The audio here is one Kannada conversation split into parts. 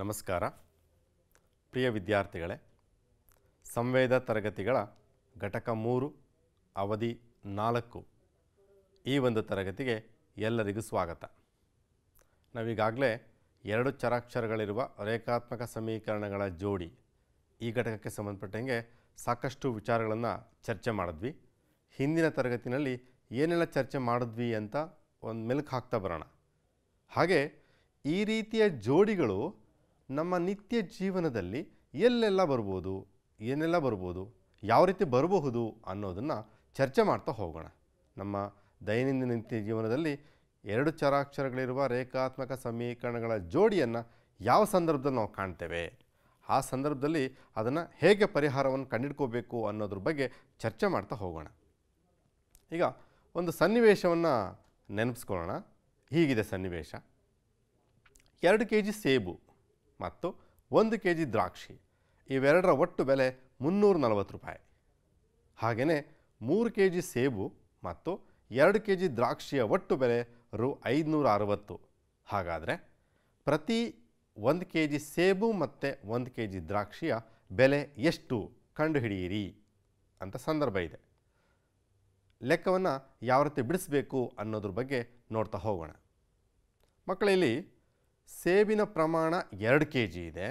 ನಮಸ್ಕಾರ ಪ್ರಿಯ ವಿದ್ಯಾರ್ಥಿಗಳೇ ಸಂವೇದ ತರಗತಿಗಳ ಘಟಕ ಮೂರು ಅವಧಿ ನಾಲ್ಕು ಈ ಒಂದು ತರಗತಿಗೆ ಎಲ್ಲರಿಗೂ ಸ್ವಾಗತ ನಾವೀಗಾಗಲೇ ಎರಡು ಚರಾಕ್ಷರಗಳಿರುವ ರೇಖಾತ್ಮಕ ಸಮೀಕರಣಗಳ ಜೋಡಿ ಈ ಘಟಕಕ್ಕೆ ಸಂಬಂಧಪಟ್ಟಂಗೆ ಸಾಕಷ್ಟು ವಿಚಾರಗಳನ್ನು ಚರ್ಚೆ ಮಾಡಿದ್ವಿ ಹಿಂದಿನ ತರಗತಿನಲ್ಲಿ ಏನೆಲ್ಲ ಚರ್ಚೆ ಮಾಡಿದ್ವಿ ಅಂತ ಒಂದು ಮೆಲುಕು ಹಾಕ್ತಾ ಬರೋಣ ಹಾಗೆ ಈ ರೀತಿಯ ಜೋಡಿಗಳು ನಮ್ಮ ನಿತ್ಯ ಜೀವನದಲ್ಲಿ ಎಲ್ಲೆಲ್ಲ ಬರ್ಬೋದು ಏನೆಲ್ಲ ಬರ್ಬೋದು ಯಾವ ರೀತಿ ಬರಬಹುದು ಅನ್ನೋದನ್ನು ಚರ್ಚೆ ಮಾಡ್ತಾ ಹೋಗೋಣ ನಮ್ಮ ದೈನಂದಿನ ನಿತ್ಯ ಜೀವನದಲ್ಲಿ ಎರಡು ಚರಾಕ್ಷರಗಳಿರುವ ರೇಖಾತ್ಮಕ ಸಮೀಕರಣಗಳ ಜೋಡಿಯನ್ನು ಯಾವ ಸಂದರ್ಭದಲ್ಲಿ ನಾವು ಕಾಣ್ತೇವೆ ಆ ಸಂದರ್ಭದಲ್ಲಿ ಅದನ್ನು ಹೇಗೆ ಪರಿಹಾರವನ್ನು ಕಂಡುಹಿಡ್ಕೋಬೇಕು ಅನ್ನೋದ್ರ ಬಗ್ಗೆ ಚರ್ಚೆ ಮಾಡ್ತಾ ಹೋಗೋಣ ಈಗ ಒಂದು ಸನ್ನಿವೇಶವನ್ನು ನೆನಪಿಸ್ಕೊಳ್ಳೋಣ ಹೀಗಿದೆ ಸನ್ನಿವೇಶ ಎರಡು ಕೆ ಜಿ ಸೇಬು ಮತ್ತು ಒಂದು ಕೆ ಜಿ ದ್ರಾಕ್ಷಿ ಇವೆರಡರ ಒಟ್ಟು ಬೆಲೆ ಮುನ್ನೂರ ನಲವತ್ತು ರೂಪಾಯಿ ಹಾಗೆಯೇ ಮೂರು ಕೆ ಜಿ ಸೇಬು ಮತ್ತು ಎರಡು ಕೆ ಜಿ ದ್ರಾಕ್ಷಿಯ ಒಟ್ಟು ಬೆಲೆ ರು ಐದುನೂರ ಅರವತ್ತು ಹಾಗಾದರೆ ಪ್ರತಿ ಒಂದು ಕೆ ಜಿ ಸೇಬು ಮತ್ತು ಒಂದು ಕೆ ಜಿ ದ್ರಾಕ್ಷಿಯ ಬೆಲೆ ಎಷ್ಟು ಕಂಡುಹಿಡಿಯಿರಿ ಅಂತ ಸಂದರ್ಭ ಇದೆ ಲೆಕ್ಕವನ್ನು ಯಾವ ರೀತಿ ಬಿಡಿಸಬೇಕು ಅನ್ನೋದ್ರ ಬಗ್ಗೆ ನೋಡ್ತಾ ಹೋಗೋಣ ಮಕ್ಕಳಲ್ಲಿ ಸೇಬಿನ ಪ್ರಮಾಣ ಎರಡು ಕೆ ಜಿ ಇದೆ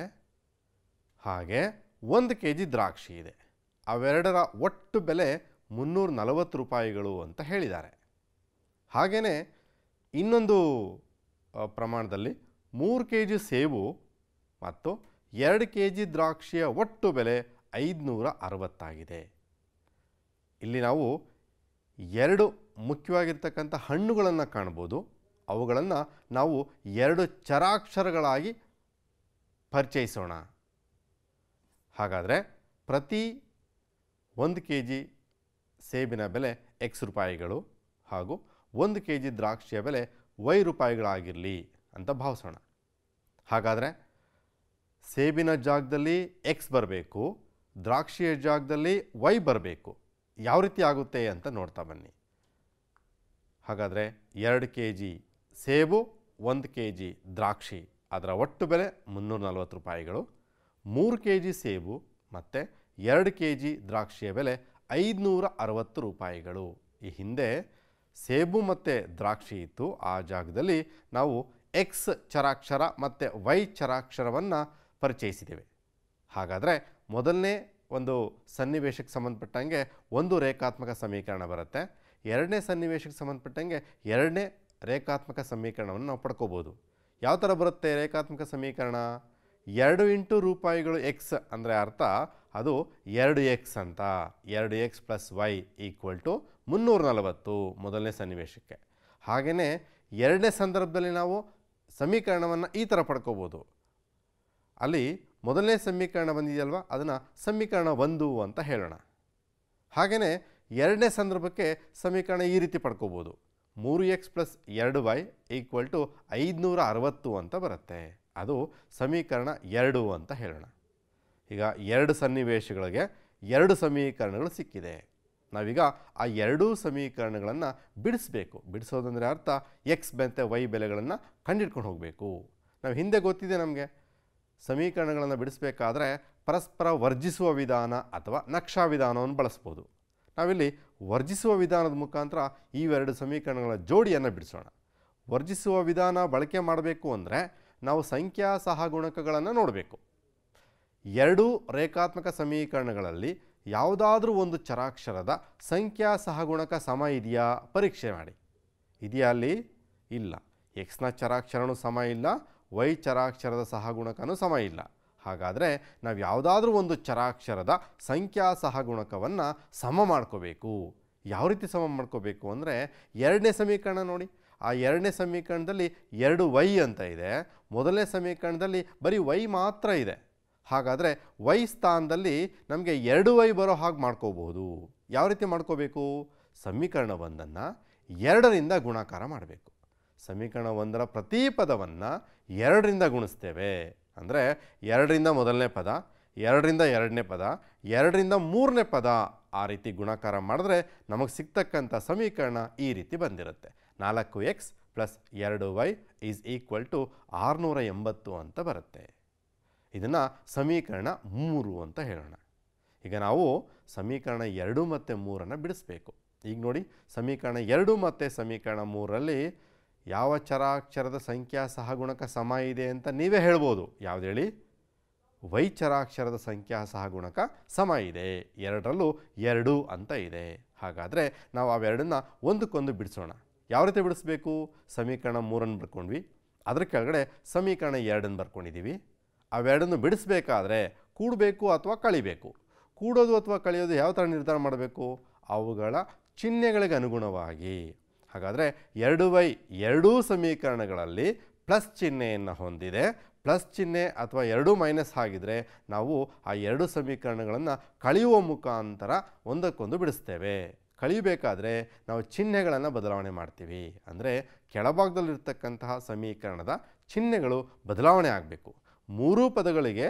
ಹಾಗೆ ಒಂದು ಕೆ ಜಿ ದ್ರಾಕ್ಷಿ ಇದೆ ಅವೆರಡರ ಒಟ್ಟು ಬೆಲೆ ಮುನ್ನೂರ ನಲವತ್ತು ರೂಪಾಯಿಗಳು ಅಂತ ಹೇಳಿದ್ದಾರೆ ಹಾಗೆಯೇ ಇನ್ನೊಂದು ಪ್ರಮಾಣದಲ್ಲಿ ಮೂರು ಕೆ ಜಿ ಸೇಬು ಮತ್ತು ಎರಡು ಕೆ ಜಿ ದ್ರಾಕ್ಷಿಯ ಒಟ್ಟು ಬೆಲೆ ಐದುನೂರ ಅರವತ್ತಾಗಿದೆ ಇಲ್ಲಿ ನಾವು ಎರಡು ಮುಖ್ಯವಾಗಿರ್ತಕ್ಕಂಥ ಹಣ್ಣುಗಳನ್ನು ಕಾಣ್ಬೋದು ಅವುಗಳನ್ನು ನಾವು ಎರಡು ಚರಾಕ್ಷರಗಳಾಗಿ ಪರಿಚಯಿಸೋಣ ಹಾಗಾದರೆ ಪ್ರತಿ ಒಂದು ಕೆ ಜಿ ಸೇಬಿನ ಬೆಲೆ ಎಕ್ಸ್ ರೂಪಾಯಿಗಳು ಹಾಗೂ ಒಂದು ಕೆ ಜಿ ದ್ರಾಕ್ಷಿಯ ಬೆಲೆ ವೈ ರೂಪಾಯಿಗಳಾಗಿರಲಿ ಅಂತ ಭಾವಿಸೋಣ ಹಾಗಾದರೆ ಸೇಬಿನ ಜಾಗದಲ್ಲಿ ಎಕ್ಸ್ ಬರಬೇಕು ದ್ರಾಕ್ಷಿಯ ಜಾಗದಲ್ಲಿ ವೈ ಬರಬೇಕು ಯಾವ ರೀತಿ ಆಗುತ್ತೆ ಅಂತ ನೋಡ್ತಾ ಬನ್ನಿ ಹಾಗಾದರೆ ಎರಡು ಕೆ ಜಿ ಸೇಬು ಒಂದು ಕೆ ಜಿ ದ್ರಾಕ್ಷಿ ಅದರ ಒಟ್ಟು ಬೆಲೆ ಮುನ್ನೂರ ನಲ್ವತ್ತು ರೂಪಾಯಿಗಳು ಮೂರು ಕೆ ಜಿ ಸೇಬು ಮತ್ತು ಎರಡು ಕೆ ಜಿ ದ್ರಾಕ್ಷಿಯ ಬೆಲೆ ಐದುನೂರ ಅರವತ್ತು ರೂಪಾಯಿಗಳು ಈ ಹಿಂದೆ ಸೇಬು ಮತ್ತು ದ್ರಾಕ್ಷಿ ಇತ್ತು ಆ ಜಾಗದಲ್ಲಿ ನಾವು ಎಕ್ಸ್ ಚರಾಕ್ಷರ ಮತ್ತು ವೈ ಚರಾಕ್ಷರವನ್ನು ಪರಿಚಯಿಸಿದ್ದೇವೆ ಹಾಗಾದರೆ ಮೊದಲನೇ ಒಂದು ಸನ್ನಿವೇಶಕ್ಕೆ ಸಂಬಂಧಪಟ್ಟಂಗೆ ಒಂದು ರೇಖಾತ್ಮಕ ಸಮೀಕರಣ ಬರುತ್ತೆ ಎರಡನೇ ಸನ್ನಿವೇಶಕ್ಕೆ ಸಂಬಂಧಪಟ್ಟಂಗೆ ಎರಡನೇ ರೇಖಾತ್ಮಕ ಸಮೀಕರಣವನ್ನು ನಾವು ಪಡ್ಕೋಬೋದು ಯಾವ ಥರ ಬರುತ್ತೆ ರೇಖಾತ್ಮಕ ಸಮೀಕರಣ ಎರಡು ಇಂಟು ರೂಪಾಯಿಗಳು ಎಕ್ಸ್ ಅಂದರೆ ಅರ್ಥ ಅದು ಎರಡು ಎಕ್ಸ್ ಅಂತ ಎರಡು x plus y equal to ಮುನ್ನೂರ ನಲವತ್ತು ಮೊದಲನೇ ಸನ್ನಿವೇಶಕ್ಕೆ ಹಾಗೆಯೇ ಎರಡನೇ ಸಂದರ್ಭದಲ್ಲಿ ನಾವು ಸಮೀಕರಣವನ್ನು ಈ ಥರ ಪಡ್ಕೋಬೋದು ಅಲ್ಲಿ ಮೊದಲನೇ ಸಮೀಕರಣ ಬಂದಿದೆಯಲ್ವ ಅದನ್ನು ಸಮೀಕರಣ ಒಂದು ಅಂತ ಹೇಳೋಣ ಹಾಗೆಯೇ ಎರಡನೇ ಸಂದರ್ಭಕ್ಕೆ ಸಮೀಕರಣ ಈ ರೀತಿ ಪಡ್ಕೋಬೋದು ಮೂರು ಎಕ್ಸ್ ಪ್ಲಸ್ ಎರಡು ವೈ ಈಕ್ವಲ್ ಟು ಐದುನೂರ ಅರವತ್ತು ಅಂತ ಬರುತ್ತೆ ಅದು ಸಮೀಕರಣ ಎರಡು ಅಂತ ಹೇಳೋಣ ಈಗ ಎರಡು ಸನ್ನಿವೇಶಗಳಿಗೆ ಎರಡು ಸಮೀಕರಣಗಳು ಸಿಕ್ಕಿದೆ ನಾವೀಗ ಆ ಎರಡೂ ಸಮೀಕರಣಗಳನ್ನು ಬಿಡಿಸ್ಬೇಕು ಬಿಡಿಸೋದಂದರೆ ಅರ್ಥ ಎಕ್ಸ್ ಮತ್ತು ವೈ ಬೆಲೆಗಳನ್ನು ಕಂಡಿಡ್ಕೊಂಡು ಹೋಗಬೇಕು ನಾವು ಹಿಂದೆ ಗೊತ್ತಿದೆ ನಮಗೆ ಸಮೀಕರಣಗಳನ್ನು ಬಿಡಿಸಬೇಕಾದ್ರೆ ಪರಸ್ಪರ ವರ್ಜಿಸುವ ವಿಧಾನ ಅಥವಾ ನಕ್ಷಾ ವಿಧಾನವನ್ನು ಬಳಸ್ಬೋದು ನಾವಿಲ್ಲಿ ವರ್ಜಿಸುವ ವಿಧಾನದ ಮುಖಾಂತರ ಇವೆರಡು ಸಮೀಕರಣಗಳ ಜೋಡಿಯನ್ನು ಬಿಡಿಸೋಣ ವರ್ಜಿಸುವ ವಿಧಾನ ಬಳಕೆ ಮಾಡಬೇಕು ಅಂದರೆ ನಾವು ಸಂಖ್ಯಾ ಸಹಗುಣಕಗಳನ್ನು ನೋಡಬೇಕು ಎರಡು ರೇಖಾತ್ಮಕ ಸಮೀಕರಣಗಳಲ್ಲಿ ಯಾವುದಾದ್ರೂ ಒಂದು ಚರಾಕ್ಷರದ ಸಂಖ್ಯಾ ಸಹಗುಣಕ ಸಮ ಇದೆಯಾ ಪರೀಕ್ಷೆ ಮಾಡಿ ಇದೆಯಾ ಅಲ್ಲಿ ಇಲ್ಲ ಎಕ್ಸ್ನ ಚರಾಕ್ಷರನೂ ಸಮ ಇಲ್ಲ ವೈ ಚರಾಕ್ಷರದ ಸಹಗುಣಕನೂ ಸಮ ಇಲ್ಲ ಹಾಗಾದರೆ ನಾವು ಯಾವುದಾದ್ರೂ ಒಂದು ಚರಾಕ್ಷರದ ಸಂಖ್ಯಾ ಸಹಗುಣಕವನ್ನು ಸಮ ಮಾಡ್ಕೋಬೇಕು ಯಾವ ರೀತಿ ಸಮ ಮಾಡ್ಕೋಬೇಕು ಅಂದರೆ ಎರಡನೇ ಸಮೀಕರಣ ನೋಡಿ ಆ ಎರಡನೇ ಸಮೀಕರಣದಲ್ಲಿ ಎರಡು ವೈ ಅಂತ ಇದೆ ಮೊದಲನೇ ಸಮೀಕರಣದಲ್ಲಿ ಬರೀ ವೈ ಮಾತ್ರ ಇದೆ ಹಾಗಾದರೆ ವೈ ಸ್ಥಾನದಲ್ಲಿ ನಮಗೆ ಎರಡು ವೈ ಬರೋ ಹಾಗೆ ಮಾಡ್ಕೋಬಹುದು ಯಾವ ರೀತಿ ಮಾಡ್ಕೋಬೇಕು ಸಮೀಕರಣ ಒಂದನ್ನು ಎರಡರಿಂದ ಗುಣಾಕಾರ ಮಾಡಬೇಕು ಸಮೀಕರಣ ಒಂದರ ಪ್ರತಿ ಪದವನ್ನು ಎರಡರಿಂದ ಗುಣಿಸ್ತೇವೆ ಅಂದರೆ ಎರಡರಿಂದ ಮೊದಲನೇ ಪದ ಎರಡರಿಂದ ಎರಡನೇ ಪದ ಎರಡರಿಂದ ಮೂರನೇ ಪದ ಆ ರೀತಿ ಗುಣಾಕಾರ ಮಾಡಿದ್ರೆ ನಮಗೆ ಸಿಗ್ತಕ್ಕಂಥ ಸಮೀಕರಣ ಈ ರೀತಿ ಬಂದಿರುತ್ತೆ ನಾಲ್ಕು ಎಕ್ಸ್ ಪ್ಲಸ್ ಎರಡು ವೈ ಈಸ್ ಈಕ್ವಲ್ ಟು ಆರುನೂರ ಎಂಬತ್ತು ಅಂತ ಬರುತ್ತೆ ಇದನ್ನು ಸಮೀಕರಣ ಮೂರು ಅಂತ ಹೇಳೋಣ ಈಗ ನಾವು ಸಮೀಕರಣ ಎರಡು ಮತ್ತು ಮೂರನ್ನು ಬಿಡಿಸ್ಬೇಕು ಈಗ ನೋಡಿ ಸಮೀಕರಣ ಎರಡು ಮತ್ತು ಸಮೀಕರಣ ಮೂರರಲ್ಲಿ ಯಾವ ಚರಾಕ್ಷರದ ಸಂಖ್ಯಾ ಸಹಗುಣಕ ಸಮ ಇದೆ ಅಂತ ನೀವೇ ಹೇಳ್ಬೋದು ಯಾವ್ದು ಹೇಳಿ ವೈಚರಾಕ್ಷರದ ಸಂಖ್ಯಾ ಸಹಗುಣಕ ಸಮ ಇದೆ ಎರಡರಲ್ಲೂ ಎರಡು ಅಂತ ಇದೆ ಹಾಗಾದರೆ ನಾವು ಅವೆರಡನ್ನ ಒಂದಕ್ಕೊಂದು ಬಿಡಿಸೋಣ ಯಾವ ರೀತಿ ಬಿಡಿಸ್ಬೇಕು ಸಮೀಕರಣ ಮೂರನ್ನು ಬರ್ಕೊಂಡ್ವಿ ಅದರ ಕೆಳಗಡೆ ಸಮೀಕರಣ ಎರಡನ್ನು ಬರ್ಕೊಂಡಿದ್ದೀವಿ ಅವೆರಡನ್ನು ಬಿಡಿಸ್ಬೇಕಾದ್ರೆ ಕೂಡಬೇಕು ಅಥವಾ ಕಳಿಬೇಕು ಕೂಡೋದು ಅಥವಾ ಕಳೆಯೋದು ಯಾವ ಥರ ನಿರ್ಧಾರ ಮಾಡಬೇಕು ಅವುಗಳ ಚಿಹ್ನೆಗಳಿಗೆ ಅನುಗುಣವಾಗಿ ಹಾಗಾದರೆ ಎರಡು ವೈ ಎರಡೂ ಸಮೀಕರಣಗಳಲ್ಲಿ ಪ್ಲಸ್ ಚಿಹ್ನೆಯನ್ನು ಹೊಂದಿದೆ ಪ್ಲಸ್ ಚಿಹ್ನೆ ಅಥವಾ ಎರಡು ಮೈನಸ್ ಆಗಿದರೆ ನಾವು ಆ ಎರಡು ಸಮೀಕರಣಗಳನ್ನು ಕಳೆಯುವ ಮುಖಾಂತರ ಒಂದಕ್ಕೊಂದು ಬಿಡಿಸ್ತೇವೆ ಕಳೆಯಬೇಕಾದ್ರೆ ನಾವು ಚಿಹ್ನೆಗಳನ್ನು ಬದಲಾವಣೆ ಮಾಡ್ತೀವಿ ಅಂದರೆ ಕೆಳಭಾಗದಲ್ಲಿರ್ತಕ್ಕಂತಹ ಸಮೀಕರಣದ ಚಿಹ್ನೆಗಳು ಬದಲಾವಣೆ ಆಗಬೇಕು ಮೂರು ಪದಗಳಿಗೆ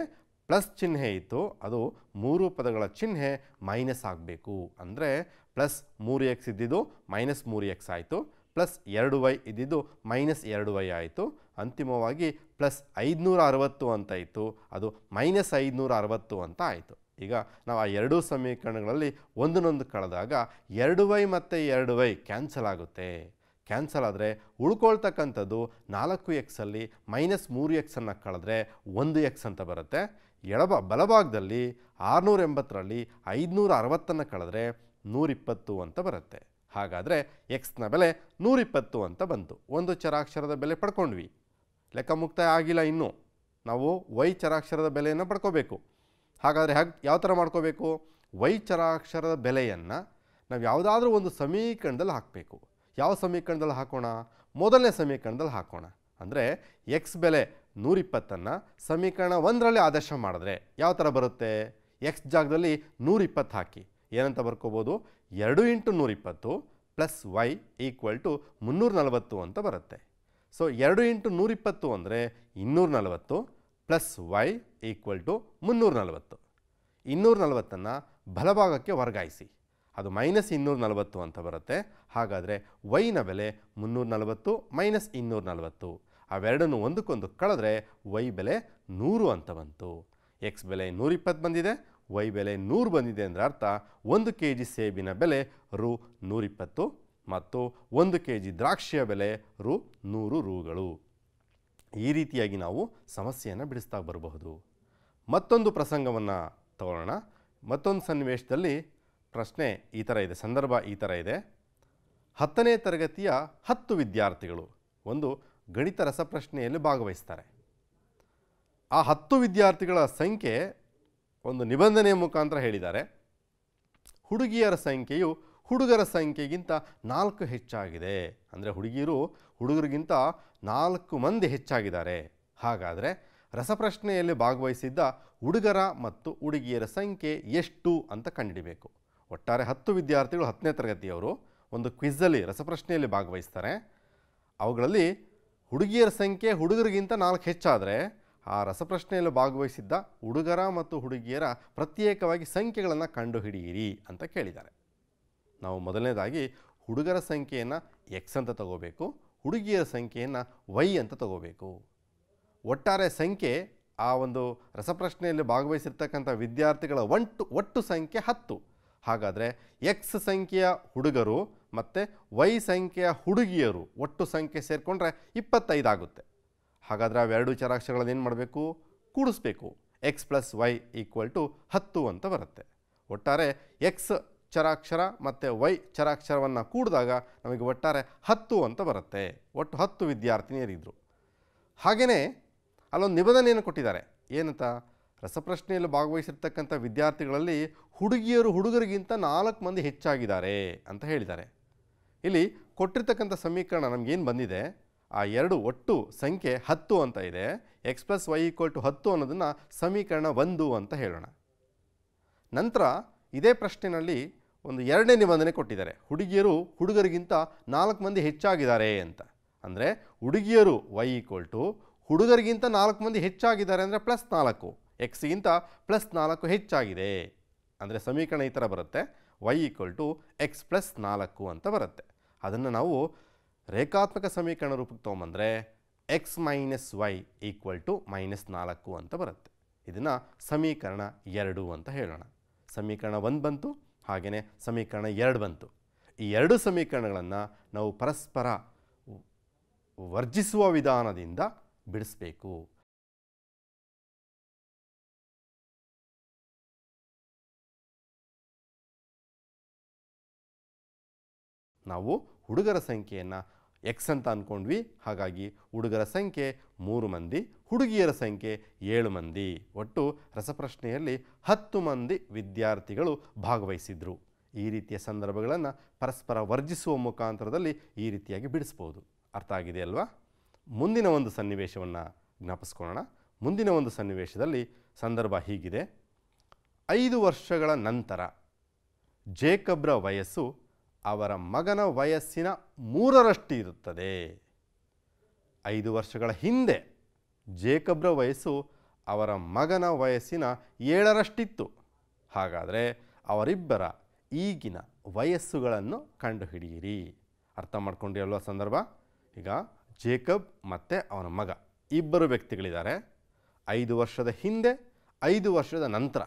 ಪ್ಲಸ್ ಚಿಹ್ನೆ ಇತ್ತು ಅದು ಮೂರು ಪದಗಳ ಚಿಹ್ನೆ ಮೈನಸ್ ಆಗಬೇಕು ಅಂದರೆ ಪ್ಲಸ್ ಮೂರು ಎಕ್ಸ್ ಇದ್ದಿದ್ದು ಮೈನಸ್ ಮೂರು ಎಕ್ಸ್ ಆಯಿತು ಪ್ಲಸ್ ಎರಡು ವೈ ಇದ್ದಿದ್ದು ಮೈನಸ್ ಎರಡು ವೈ ಆಯಿತು ಅಂತಿಮವಾಗಿ ಪ್ಲಸ್ ಐದುನೂರ ಅರವತ್ತು ಅಂತ ಇತ್ತು ಅದು ಮೈನಸ್ ಐದುನೂರ ಅರವತ್ತು ಅಂತ ಆಯಿತು ಈಗ ನಾವು ಆ ಎರಡೂ ಸಮೀಕರಣಗಳಲ್ಲಿ ಒಂದನ್ನೊಂದು ಕಳೆದಾಗ ಎರಡು ವೈ ಮತ್ತು ಎರಡು ವೈ ಕ್ಯಾನ್ಸಲ್ ಆಗುತ್ತೆ ಕ್ಯಾನ್ಸಲ್ ಆದರೆ ಉಳ್ಕೊಳ್ತಕ್ಕಂಥದ್ದು ನಾಲ್ಕು ಎಕ್ಸಲ್ಲಿ ಮೈನಸ್ ಮೂರು ಎಕ್ಸನ್ನು ಕಳೆದ್ರೆ ಒಂದು ಎಕ್ಸ್ ಅಂತ ಬರುತ್ತೆ ಎಡಬ ಬಲಭಾಗದಲ್ಲಿ ಆರುನೂರ ಎಂಬತ್ತರಲ್ಲಿ ಐದುನೂರ ಅರವತ್ತನ್ನು ಕಳೆದ್ರೆ ನೂರಿಪ್ಪತ್ತು ಅಂತ ಬರುತ್ತೆ ಹಾಗಾದರೆ ಎಕ್ಸ್ನ ಬೆಲೆ ನೂರಿಪ್ಪತ್ತು ಅಂತ ಬಂತು ಒಂದು ಚರಾಕ್ಷರದ ಬೆಲೆ ಪಡ್ಕೊಂಡ್ವಿ ಲೆಕ್ಕ ಮುಕ್ತಾಯ ಆಗಿಲ್ಲ ಇನ್ನೂ ನಾವು ವೈ ಚರಾಕ್ಷರದ ಬೆಲೆಯನ್ನು ಪಡ್ಕೋಬೇಕು ಹಾಗಾದರೆ ಹಾಗೆ ಯಾವ ಥರ ಮಾಡ್ಕೋಬೇಕು ವೈ ಚರಾಕ್ಷರದ ಬೆಲೆಯನ್ನು ನಾವು ಯಾವುದಾದ್ರೂ ಒಂದು ಸಮೀಕರಣದಲ್ಲಿ ಹಾಕಬೇಕು ಯಾವ ಸಮೀಕರಣದಲ್ಲಿ ಹಾಕೋಣ ಮೊದಲನೇ ಸಮೀಕರಣದಲ್ಲಿ ಹಾಕೋಣ ಅಂದರೆ ಎಕ್ಸ್ ಬೆಲೆ ನೂರಿಪ್ಪತ್ತನ್ನು ಸಮೀಕರಣ ಒಂದರಲ್ಲಿ ಆದೇಶ ಮಾಡಿದ್ರೆ ಯಾವ ಥರ ಬರುತ್ತೆ ಎಕ್ಸ್ ಜಾಗದಲ್ಲಿ ನೂರಿಪ್ಪತ್ತು ಹಾಕಿ ಏನಂತ ಬರ್ಕೋಬೋದು ಎರಡು ಇಂಟು ನೂರಿಪ್ಪತ್ತು ಪ್ಲಸ್ ವೈ ಈಕ್ವಲ್ ಟು ಮುನ್ನೂರ ನಲವತ್ತು ಅಂತ ಬರುತ್ತೆ ಸೊ ಎರಡು ಇಂಟು ನೂರಿಪ್ಪತ್ತು ಅಂದರೆ ಇನ್ನೂರ ನಲವತ್ತು ಪ್ಲಸ್ ವೈ ಈಕ್ವಲ್ ಟು ಮುನ್ನೂರ ನಲವತ್ತು ಇನ್ನೂರ ನಲವತ್ತನ್ನು ಬಲಭಾಗಕ್ಕೆ ವರ್ಗಾಯಿಸಿ ಅದು ಮೈನಸ್ ಇನ್ನೂರ ನಲವತ್ತು ಅಂತ ಬರುತ್ತೆ ಹಾಗಾದರೆ ವೈನ ಬೆಲೆ ಮುನ್ನೂರ ನಲವತ್ತು ಮೈನಸ್ ಇನ್ನೂರ ನಲವತ್ತು ಅವೆರಡನ್ನು ಒಂದಕ್ಕೊಂದು ಕಳೆದ್ರೆ ವೈ ಬೆಲೆ ನೂರು ಅಂತ ಬಂತು ಎಕ್ಸ್ ಬೆಲೆ ನೂರಿಪ್ಪತ್ತು ಬಂದಿದೆ ವೈ ಬೆಲೆ ನೂರು ಬಂದಿದೆ ಅಂದರೆ ಅರ್ಥ ಒಂದು ಕೆ ಜಿ ಸೇಬಿನ ಬೆಲೆ ರು ನೂರಿಪ್ಪತ್ತು ಮತ್ತು ಒಂದು ಕೆ ಜಿ ದ್ರಾಕ್ಷಿಯ ಬೆಲೆ ರು ನೂರು ರುಗಳು ಈ ರೀತಿಯಾಗಿ ನಾವು ಸಮಸ್ಯೆಯನ್ನು ಬಿಡಿಸ್ತಾ ಬರಬಹುದು ಮತ್ತೊಂದು ಪ್ರಸಂಗವನ್ನು ತಗೊಳ್ಳೋಣ ಮತ್ತೊಂದು ಸನ್ನಿವೇಶದಲ್ಲಿ ಪ್ರಶ್ನೆ ಈ ಥರ ಇದೆ ಸಂದರ್ಭ ಈ ಥರ ಇದೆ ಹತ್ತನೇ ತರಗತಿಯ ಹತ್ತು ವಿದ್ಯಾರ್ಥಿಗಳು ಒಂದು ಗಣಿತ ರಸಪ್ರಶ್ನೆಯಲ್ಲಿ ಭಾಗವಹಿಸ್ತಾರೆ ಆ ಹತ್ತು ವಿದ್ಯಾರ್ಥಿಗಳ ಸಂಖ್ಯೆ ಒಂದು ನಿಬಂಧನೆಯ ಮುಖಾಂತರ ಹೇಳಿದ್ದಾರೆ ಹುಡುಗಿಯರ ಸಂಖ್ಯೆಯು ಹುಡುಗರ ಸಂಖ್ಯೆಗಿಂತ ನಾಲ್ಕು ಹೆಚ್ಚಾಗಿದೆ ಅಂದರೆ ಹುಡುಗಿಯರು ಹುಡುಗರಿಗಿಂತ ನಾಲ್ಕು ಮಂದಿ ಹೆಚ್ಚಾಗಿದ್ದಾರೆ ಹಾಗಾದರೆ ರಸಪ್ರಶ್ನೆಯಲ್ಲಿ ಭಾಗವಹಿಸಿದ್ದ ಹುಡುಗರ ಮತ್ತು ಹುಡುಗಿಯರ ಸಂಖ್ಯೆ ಎಷ್ಟು ಅಂತ ಕಂಡುಹಿಡಬೇಕು ಒಟ್ಟಾರೆ ಹತ್ತು ವಿದ್ಯಾರ್ಥಿಗಳು ಹತ್ತನೇ ತರಗತಿಯವರು ಒಂದು ಕ್ವಿಝಲ್ಲಿ ರಸಪ್ರಶ್ನೆಯಲ್ಲಿ ಭಾಗವಹಿಸ್ತಾರೆ ಅವುಗಳಲ್ಲಿ ಹುಡುಗಿಯರ ಸಂಖ್ಯೆ ಹುಡುಗರಿಗಿಂತ ನಾಲ್ಕು ಹೆಚ್ಚಾದರೆ ಆ ರಸಪ್ರಶ್ನೆಯಲ್ಲಿ ಭಾಗವಹಿಸಿದ್ದ ಹುಡುಗರ ಮತ್ತು ಹುಡುಗಿಯರ ಪ್ರತ್ಯೇಕವಾಗಿ ಸಂಖ್ಯೆಗಳನ್ನು ಕಂಡುಹಿಡಿಯಿರಿ ಅಂತ ಕೇಳಿದ್ದಾರೆ ನಾವು ಮೊದಲನೇದಾಗಿ ಹುಡುಗರ ಸಂಖ್ಯೆಯನ್ನು ಎಕ್ಸ್ ಅಂತ ತಗೋಬೇಕು ಹುಡುಗಿಯರ ಸಂಖ್ಯೆಯನ್ನು ವೈ ಅಂತ ತಗೋಬೇಕು ಒಟ್ಟಾರೆ ಸಂಖ್ಯೆ ಆ ಒಂದು ರಸಪ್ರಶ್ನೆಯಲ್ಲಿ ಭಾಗವಹಿಸಿರ್ತಕ್ಕಂಥ ವಿದ್ಯಾರ್ಥಿಗಳ ಒಂಟು ಒಟ್ಟು ಸಂಖ್ಯೆ ಹತ್ತು ಹಾಗಾದರೆ ಎಕ್ಸ್ ಸಂಖ್ಯೆಯ ಹುಡುಗರು ಮತ್ತು ವೈ ಸಂಖ್ಯೆಯ ಹುಡುಗಿಯರು ಒಟ್ಟು ಸಂಖ್ಯೆ ಸೇರಿಕೊಂಡ್ರೆ ಇಪ್ಪತ್ತೈದಾಗುತ್ತೆ ಹಾಗಾದರೆ ಅವೆರಡು ಚರಾಕ್ಷರಗಳನ್ನು ಏನು ಮಾಡಬೇಕು ಕೂಡಿಸ್ಬೇಕು x plus y equal to ಹತ್ತು ಅಂತ ಬರುತ್ತೆ ಒಟ್ಟಾರೆ ಎಕ್ಸ್ ಚರಾಕ್ಷರ ಮತ್ತು ವೈ ಚರಾಕ್ಷರವನ್ನು ಕೂಡಿದಾಗ ನಮಗೆ ಒಟ್ಟಾರೆ ಹತ್ತು ಅಂತ ಬರುತ್ತೆ ಒಟ್ಟು ಹತ್ತು ವಿದ್ಯಾರ್ಥಿನಿಯರಿದ್ದರು ಹಾಗೆಯೇ ಅಲ್ಲೊಂದು ನಿಬಂಧನೆಯನ್ನು ಕೊಟ್ಟಿದ್ದಾರೆ ಏನಂತ ರಸಪ್ರಶ್ನೆಯಲ್ಲಿ ಭಾಗವಹಿಸಿರ್ತಕ್ಕಂಥ ವಿದ್ಯಾರ್ಥಿಗಳಲ್ಲಿ ಹುಡುಗಿಯರು ಹುಡುಗರಿಗಿಂತ ನಾಲ್ಕು ಮಂದಿ ಹೆಚ್ಚಾಗಿದ್ದಾರೆ ಅಂತ ಹೇಳಿದ್ದಾರೆ ಇಲ್ಲಿ ಕೊಟ್ಟಿರ್ತಕ್ಕಂಥ ಸಮೀಕರಣ ನಮಗೇನು ಬಂದಿದೆ ಆ ಎರಡು ಒಟ್ಟು ಸಂಖ್ಯೆ ಹತ್ತು ಅಂತ ಇದೆ x plus y equal to ಹತ್ತು ಅನ್ನೋದನ್ನು ಸಮೀಕರಣ ಒಂದು ಅಂತ ಹೇಳೋಣ ನಂತರ ಇದೇ ಪ್ರಶ್ನೆಯಲ್ಲಿ ಒಂದು ಎರಡನೇ ನಿಬಂಧನೆ ಕೊಟ್ಟಿದ್ದಾರೆ ಹುಡುಗಿಯರು ಹುಡುಗರಿಗಿಂತ ನಾಲ್ಕು ಮಂದಿ ಹೆಚ್ಚಾಗಿದ್ದಾರೆ ಅಂತ ಅಂದರೆ ಹುಡುಗಿಯರು ವೈ ಈಕ್ವಲ್ ಟು ಹುಡುಗರಿಗಿಂತ ನಾಲ್ಕು ಮಂದಿ ಹೆಚ್ಚಾಗಿದ್ದಾರೆ ಅಂದರೆ ಪ್ಲಸ್ ನಾಲ್ಕು ಎಕ್ಸ್ಗಿಂತ ಪ್ಲಸ್ ನಾಲ್ಕು ಹೆಚ್ಚಾಗಿದೆ ಅಂದರೆ ಸಮೀಕರಣ ಈ ಥರ ಬರುತ್ತೆ y equal to x plus ನಾಲ್ಕು ಅಂತ ಬರುತ್ತೆ ಅದನ್ನು ನಾವು ರೇಖಾತ್ಮಕ ಸಮೀಕರಣ ರೂಪಕ್ಕೆ ತೊಗೊಂಬಂದರೆ x minus y equal to minus ನಾಲ್ಕು ಅಂತ ಬರುತ್ತೆ ಇದನ್ನು ಸಮೀಕರಣ ಎರಡು ಅಂತ ಹೇಳೋಣ ಸಮೀಕರಣ ಒಂದು ಬಂತು ಹಾಗೆಯೇ ಸಮೀಕರಣ ಎರಡು ಬಂತು ಈ ಎರಡು ಸಮೀಕರಣಗಳನ್ನು ನಾವು ಪರಸ್ಪರ ವರ್ಜಿಸುವ ವಿಧಾನದಿಂದ ಬಿಡಿಸಬೇಕು ನಾವು ಹುಡುಗರ ಸಂಖ್ಯೆಯನ್ನು ಎಕ್ಸ್ ಅಂತ ಅಂದ್ಕೊಂಡ್ವಿ ಹಾಗಾಗಿ ಹುಡುಗರ ಸಂಖ್ಯೆ ಮೂರು ಮಂದಿ ಹುಡುಗಿಯರ ಸಂಖ್ಯೆ ಏಳು ಮಂದಿ ಒಟ್ಟು ರಸಪ್ರಶ್ನೆಯಲ್ಲಿ ಹತ್ತು ಮಂದಿ ವಿದ್ಯಾರ್ಥಿಗಳು ಭಾಗವಹಿಸಿದ್ರು ಈ ರೀತಿಯ ಸಂದರ್ಭಗಳನ್ನು ಪರಸ್ಪರ ವರ್ಜಿಸುವ ಮುಖಾಂತರದಲ್ಲಿ ಈ ರೀತಿಯಾಗಿ ಬಿಡಿಸ್ಬೋದು ಅರ್ಥ ಆಗಿದೆ ಅಲ್ವಾ ಮುಂದಿನ ಒಂದು ಸನ್ನಿವೇಶವನ್ನು ಜ್ಞಾಪಿಸ್ಕೊಳ್ಳೋಣ ಮುಂದಿನ ಒಂದು ಸನ್ನಿವೇಶದಲ್ಲಿ ಸಂದರ್ಭ ಹೀಗಿದೆ ಐದು ವರ್ಷಗಳ ನಂತರ ಜೇಕಬ್ರ ವಯಸ್ಸು ಅವರ ಮಗನ ವಯಸ್ಸಿನ ಮೂರರಷ್ಟು ಇರುತ್ತದೆ ಐದು ವರ್ಷಗಳ ಹಿಂದೆ ಜೇಕಬ್ರ ವಯಸ್ಸು ಅವರ ಮಗನ ವಯಸ್ಸಿನ ಏಳರಷ್ಟಿತ್ತು ಹಾಗಾದರೆ ಅವರಿಬ್ಬರ ಈಗಿನ ವಯಸ್ಸುಗಳನ್ನು ಕಂಡುಹಿಡಿಯಿರಿ ಅರ್ಥ ಮಾಡ್ಕೊಂಡು ಅಲ್ವಾ ಸಂದರ್ಭ ಈಗ ಜೇಕಬ್ ಮತ್ತು ಅವನ ಮಗ ಇಬ್ಬರು ವ್ಯಕ್ತಿಗಳಿದ್ದಾರೆ ಐದು ವರ್ಷದ ಹಿಂದೆ ಐದು ವರ್ಷದ ನಂತರ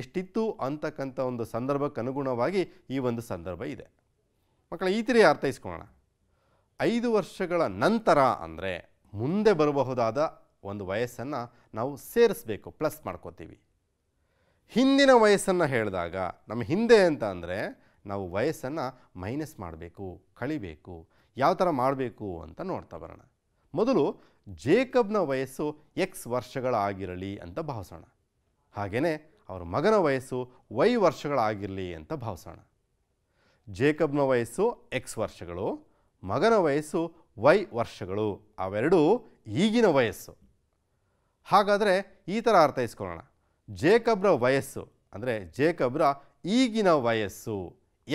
ಎಷ್ಟಿತ್ತು ಅಂತಕ್ಕಂಥ ಒಂದು ಸಂದರ್ಭಕ್ಕನುಗುಣವಾಗಿ ಈ ಒಂದು ಸಂದರ್ಭ ಇದೆ ಮಕ್ಕಳ ಈ ತಿರಿ ಅರ್ಥೈಸ್ಕೊಳ್ಳೋಣ ಐದು ವರ್ಷಗಳ ನಂತರ ಅಂದರೆ ಮುಂದೆ ಬರಬಹುದಾದ ಒಂದು ವಯಸ್ಸನ್ನು ನಾವು ಸೇರಿಸಬೇಕು ಪ್ಲಸ್ ಮಾಡ್ಕೋತೀವಿ ಹಿಂದಿನ ವಯಸ್ಸನ್ನು ಹೇಳಿದಾಗ ನಮ್ಮ ಹಿಂದೆ ಅಂತ ಅಂದರೆ ನಾವು ವಯಸ್ಸನ್ನು ಮೈನಸ್ ಮಾಡಬೇಕು ಕಳಿಬೇಕು ಯಾವ ಥರ ಮಾಡಬೇಕು ಅಂತ ನೋಡ್ತಾ ಬರೋಣ ಮೊದಲು ಜೇಕಬ್ನ ವಯಸ್ಸು ಎಕ್ಸ್ ವರ್ಷಗಳಾಗಿರಲಿ ಅಂತ ಭಾವಿಸೋಣ ಹಾಗೆಯೇ ಅವರ ಮಗನ ವಯಸ್ಸು ವೈ ವರ್ಷಗಳಾಗಿರಲಿ ಅಂತ ಭಾವಿಸೋಣ ಜೇಕಬ್ನ ವಯಸ್ಸು ಎಕ್ಸ್ ವರ್ಷಗಳು ಮಗನ ವಯಸ್ಸು ವೈ ವರ್ಷಗಳು ಅವೆರಡೂ ಈಗಿನ ವಯಸ್ಸು ಹಾಗಾದರೆ ಈ ಥರ ಅರ್ಥೈಸ್ಕೊಳ್ಳೋಣ ಜೇಕಬ್ರ ವಯಸ್ಸು ಅಂದರೆ ಜೇಕಬ್ರ ಈಗಿನ ವಯಸ್ಸು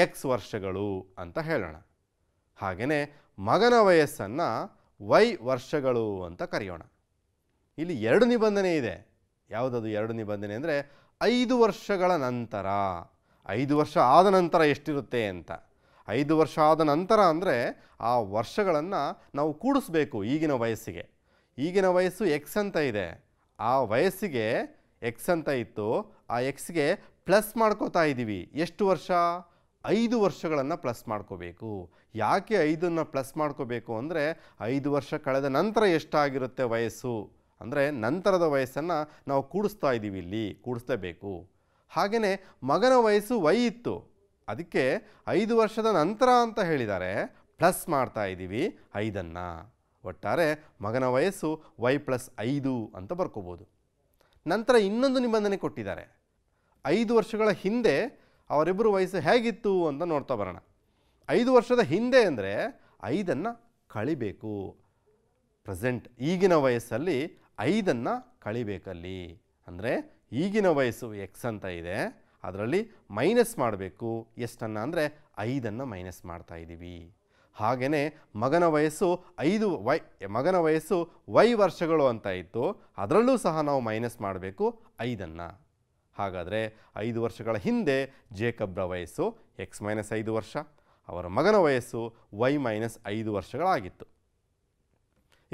ಎಕ್ಸ್ ವರ್ಷಗಳು ಅಂತ ಹೇಳೋಣ ಹಾಗೆಯೇ ಮಗನ ವಯಸ್ಸನ್ನು ವೈ ವರ್ಷಗಳು ಅಂತ ಕರೆಯೋಣ ಇಲ್ಲಿ ಎರಡು ನಿಬಂಧನೆ ಇದೆ ಯಾವುದದು ಎರಡು ನಿಬಂಧನೆ ಅಂದರೆ ಐದು ವರ್ಷಗಳ ನಂತರ ಐದು ವರ್ಷ ಆದ ನಂತರ ಎಷ್ಟಿರುತ್ತೆ ಅಂತ ಐದು ವರ್ಷ ಆದ ನಂತರ ಅಂದರೆ ಆ ವರ್ಷಗಳನ್ನು ನಾವು ಕೂಡಿಸ್ಬೇಕು ಈಗಿನ ವಯಸ್ಸಿಗೆ ಈಗಿನ ವಯಸ್ಸು ಎಕ್ಸ್ ಅಂತ ಇದೆ ಆ ವಯಸ್ಸಿಗೆ ಎಕ್ಸ್ ಅಂತ ಇತ್ತು ಆ ಎಕ್ಸ್ಗೆ ಪ್ಲಸ್ ಮಾಡ್ಕೋತಾ ಇದ್ದೀವಿ ಎಷ್ಟು ವರ್ಷ ಐದು ವರ್ಷಗಳನ್ನು ಪ್ಲಸ್ ಮಾಡ್ಕೋಬೇಕು ಯಾಕೆ ಐದನ್ನು ಪ್ಲಸ್ ಮಾಡ್ಕೋಬೇಕು ಅಂದರೆ ಐದು ವರ್ಷ ಕಳೆದ ನಂತರ ಎಷ್ಟಾಗಿರುತ್ತೆ ವಯಸ್ಸು ಅಂದರೆ ನಂತರದ ವಯಸ್ಸನ್ನು ನಾವು ಕೂಡಿಸ್ತಾ ಇದ್ದೀವಿ ಇಲ್ಲಿ ಕೂಡಿಸ್ಲೇಬೇಕು ಹಾಗೆಯೇ ಮಗನ ವಯಸ್ಸು ವೈ ಇತ್ತು ಅದಕ್ಕೆ ಐದು ವರ್ಷದ ನಂತರ ಅಂತ ಹೇಳಿದ್ದಾರೆ ಪ್ಲಸ್ ಮಾಡ್ತಾ ಇದ್ದೀವಿ ಐದನ್ನು ಒಟ್ಟಾರೆ ಮಗನ ವಯಸ್ಸು ವೈ ಪ್ಲಸ್ ಐದು ಅಂತ ಬರ್ಕೋಬೋದು ನಂತರ ಇನ್ನೊಂದು ನಿಬಂಧನೆ ಕೊಟ್ಟಿದ್ದಾರೆ ಐದು ವರ್ಷಗಳ ಹಿಂದೆ ಅವರಿಬ್ಬರು ವಯಸ್ಸು ಹೇಗಿತ್ತು ಅಂತ ನೋಡ್ತಾ ಬರೋಣ ಐದು ವರ್ಷದ ಹಿಂದೆ ಅಂದರೆ ಐದನ್ನು ಕಳಿಬೇಕು ಪ್ರೆಸೆಂಟ್ ಈಗಿನ ವಯಸ್ಸಲ್ಲಿ ಐದನ್ನು ಕಳಿಬೇಕಲ್ಲಿ ಅಂದರೆ ಈಗಿನ ವಯಸ್ಸು ಎಕ್ಸ್ ಅಂತ ಇದೆ ಅದರಲ್ಲಿ ಮೈನಸ್ ಮಾಡಬೇಕು ಎಷ್ಟನ್ನು ಅಂದರೆ ಐದನ್ನು ಮೈನಸ್ ಮಾಡ್ತಾ ಇದ್ದೀವಿ ಹಾಗೆಯೇ ಮಗನ ವಯಸ್ಸು ಐದು ವೈ ಮಗನ ವಯಸ್ಸು ವೈ ವರ್ಷಗಳು ಅಂತ ಇತ್ತು ಅದರಲ್ಲೂ ಸಹ ನಾವು ಮೈನಸ್ ಮಾಡಬೇಕು ಐದನ್ನು ಹಾಗಾದರೆ ಐದು ವರ್ಷಗಳ ಹಿಂದೆ ಜೇಕಬ್ರ ವಯಸ್ಸು ಎಕ್ಸ್ ಮೈನಸ್ ಐದು ವರ್ಷ ಅವರ ಮಗನ ವಯಸ್ಸು ವೈ ಮೈನಸ್ ಐದು ವರ್ಷಗಳಾಗಿತ್ತು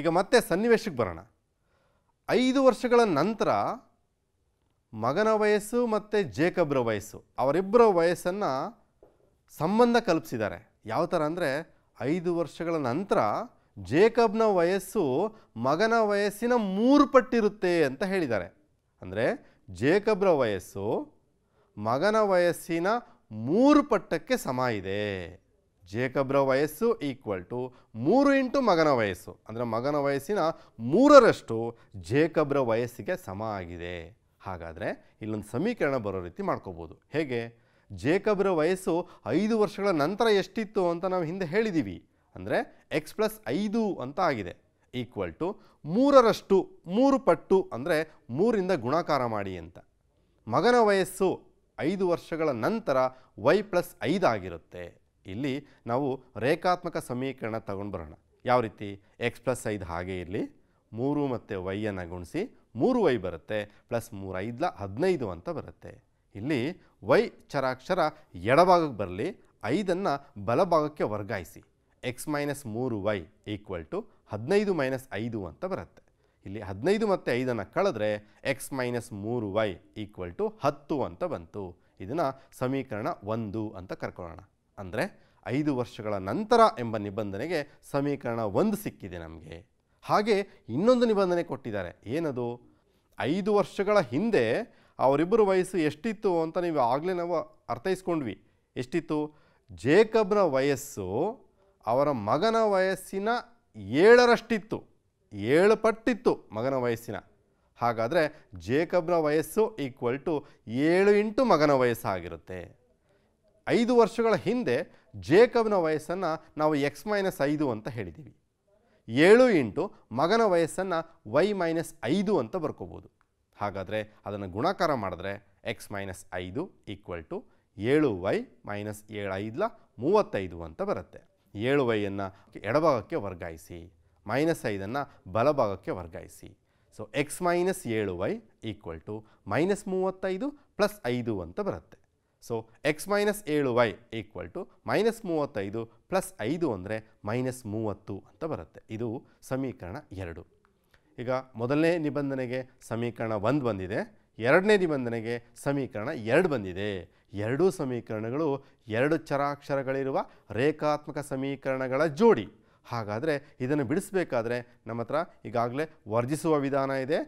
ಈಗ ಮತ್ತೆ ಸನ್ನಿವೇಶಕ್ಕೆ ಬರೋಣ ಐದು ವರ್ಷಗಳ ನಂತರ ಮಗನ ವಯಸ್ಸು ಮತ್ತು ಜೇಕಬ್ರ ವಯಸ್ಸು ಅವರಿಬ್ಬರ ವಯಸ್ಸನ್ನು ಸಂಬಂಧ ಕಲ್ಪಿಸಿದ್ದಾರೆ ಯಾವ ಥರ ಅಂದರೆ ಐದು ವರ್ಷಗಳ ನಂತರ ಜೇಕಬ್ನ ವಯಸ್ಸು ಮಗನ ವಯಸ್ಸಿನ ಮೂರು ಪಟ್ಟಿರುತ್ತೆ ಅಂತ ಹೇಳಿದ್ದಾರೆ ಅಂದರೆ ಜೇಕಬ್ರ ವಯಸ್ಸು ಮಗನ ವಯಸ್ಸಿನ ಮೂರು ಪಟ್ಟಕ್ಕೆ ಸಮ ಇದೆ ಜೇಕಬ್ರ ವಯಸ್ಸು ಈಕ್ವಲ್ ಟು ಮೂರು ಇಂಟು ಮಗನ ವಯಸ್ಸು ಅಂದರೆ ಮಗನ ವಯಸ್ಸಿನ ಮೂರರಷ್ಟು ಜೇಕಬ್ರ ವಯಸ್ಸಿಗೆ ಸಮ ಆಗಿದೆ ಹಾಗಾದರೆ ಇಲ್ಲೊಂದು ಸಮೀಕರಣ ಬರೋ ರೀತಿ ಮಾಡ್ಕೋಬೋದು ಹೇಗೆ ಜೇಕಬ್ರ ವಯಸ್ಸು ಐದು ವರ್ಷಗಳ ನಂತರ ಎಷ್ಟಿತ್ತು ಅಂತ ನಾವು ಹಿಂದೆ ಹೇಳಿದ್ದೀವಿ ಅಂದರೆ ಎಕ್ಸ್ ಪ್ಲಸ್ ಐದು ಅಂತ ಆಗಿದೆ ಈಕ್ವಲ್ ಟು ಮೂರರಷ್ಟು ಮೂರು ಪಟ್ಟು ಅಂದರೆ ಮೂರಿಂದ ಗುಣಾಕಾರ ಮಾಡಿ ಅಂತ ಮಗನ ವಯಸ್ಸು ಐದು ವರ್ಷಗಳ ನಂತರ ವೈ ಪ್ಲಸ್ ಆಗಿರುತ್ತೆ ಇಲ್ಲಿ ನಾವು ರೇಖಾತ್ಮಕ ಸಮೀಕರಣ ತಗೊಂಡು ಬರೋಣ ಯಾವ ರೀತಿ ಎಕ್ಸ್ ಪ್ಲಸ್ ಐದು ಹಾಗೆ ಇರಲಿ ಮೂರು ಮತ್ತು ವೈಯನ್ನು ಗುಣಿಸಿ ಮೂರು ವೈ ಬರುತ್ತೆ ಪ್ಲಸ್ ಮೂರು ಐದ್ಲ ಹದಿನೈದು ಅಂತ ಬರುತ್ತೆ ಇಲ್ಲಿ ವೈ ಚರಾಕ್ಷರ ಎಡಭಾಗಕ್ಕೆ ಬರಲಿ ಐದನ್ನು ಬಲಭಾಗಕ್ಕೆ ವರ್ಗಾಯಿಸಿ ಎಕ್ಸ್ ಮೈನಸ್ ಮೂರು ವೈ ಈಕ್ವಲ್ ಟು ಹದಿನೈದು ಮೈನಸ್ ಐದು ಅಂತ ಬರುತ್ತೆ ಇಲ್ಲಿ ಹದಿನೈದು ಮತ್ತು ಐದನ್ನು ಕಳೆದ್ರೆ ಎಕ್ಸ್ ಮೈನಸ್ ಮೂರು ವೈ ಈಕ್ವಲ್ ಟು ಹತ್ತು ಅಂತ ಬಂತು ಇದನ್ನು ಸಮೀಕರಣ ಒಂದು ಅಂತ ಕರ್ಕೊಳ್ಳೋಣ ಅಂದರೆ ಐದು ವರ್ಷಗಳ ನಂತರ ಎಂಬ ನಿಬಂಧನೆಗೆ ಸಮೀಕರಣ ಒಂದು ಸಿಕ್ಕಿದೆ ನಮಗೆ ಹಾಗೆ ಇನ್ನೊಂದು ನಿಬಂಧನೆ ಕೊಟ್ಟಿದ್ದಾರೆ ಏನದು ಐದು ವರ್ಷಗಳ ಹಿಂದೆ ಅವರಿಬ್ಬರ ವಯಸ್ಸು ಎಷ್ಟಿತ್ತು ಅಂತ ನೀವು ಆಗಲೇ ನಾವು ಅರ್ಥೈಸ್ಕೊಂಡ್ವಿ ಎಷ್ಟಿತ್ತು ಜೇಕಬ್ನ ವಯಸ್ಸು ಅವರ ಮಗನ ವಯಸ್ಸಿನ ಏಳರಷ್ಟಿತ್ತು ಏಳು ಪಟ್ಟಿತ್ತು ಮಗನ ವಯಸ್ಸಿನ ಹಾಗಾದರೆ ಜೇಕಬ್ನ ವಯಸ್ಸು ಈಕ್ವಲ್ ಟು ಏಳು ಇಂಟು ಮಗನ ವಯಸ್ಸಾಗಿರುತ್ತೆ ಐದು ವರ್ಷಗಳ ಹಿಂದೆ ಜೇಕಬ್ನ ವಯಸ್ಸನ್ನು ನಾವು ಎಕ್ಸ್ ಮೈನಸ್ ಐದು ಅಂತ ಹೇಳಿದ್ದೀವಿ ಏಳು ಇಂಟು ಮಗನ ವಯಸ್ಸನ್ನು ವೈ ಮೈನಸ್ ಐದು ಅಂತ ಬರ್ಕೋಬೋದು ಹಾಗಾದರೆ ಅದನ್ನು ಗುಣಾಕಾರ ಮಾಡಿದ್ರೆ ಎಕ್ಸ್ ಮೈನಸ್ ಐದು ಈಕ್ವಲ್ ಟು ಏಳು ವೈ ಮೈನಸ್ ಏಳು ಐದಲ ಮೂವತ್ತೈದು ಅಂತ ಬರುತ್ತೆ ಏಳು ವೈಯನ್ನು ಎಡಭಾಗಕ್ಕೆ ವರ್ಗಾಯಿಸಿ ಮೈನಸ್ ಐದನ್ನು ಬಲಭಾಗಕ್ಕೆ ವರ್ಗಾಯಿಸಿ ಸೊ ಎಕ್ಸ್ ಮೈನಸ್ ಏಳು ವೈ ಈಕ್ವಲ್ ಟು ಮೈನಸ್ ಮೂವತ್ತೈದು ಪ್ಲಸ್ ಐದು ಅಂತ ಬರುತ್ತೆ ಸೊ ಎಕ್ಸ್ ಮೈನಸ್ ಏಳು ವೈ ಈಕ್ವಲ್ ಟು ಮೈನಸ್ ಮೂವತ್ತೈದು ಪ್ಲಸ್ ಐದು ಅಂದರೆ ಮೈನಸ್ ಮೂವತ್ತು ಅಂತ ಬರುತ್ತೆ ಇದು ಸಮೀಕರಣ ಎರಡು ಈಗ ಮೊದಲನೇ ನಿಬಂಧನೆಗೆ ಸಮೀಕರಣ ಒಂದು ಬಂದಿದೆ ಎರಡನೇ ನಿಬಂಧನೆಗೆ ಸಮೀಕರಣ ಎರಡು ಬಂದಿದೆ ಎರಡೂ ಸಮೀಕರಣಗಳು ಎರಡು ಚರಾಕ್ಷರಗಳಿರುವ ರೇಖಾತ್ಮಕ ಸಮೀಕರಣಗಳ ಜೋಡಿ ಹಾಗಾದರೆ ಇದನ್ನು ಬಿಡಿಸಬೇಕಾದ್ರೆ ನಮ್ಮ ಹತ್ರ ಈಗಾಗಲೇ ವರ್ಜಿಸುವ ವಿಧಾನ ಇದೆ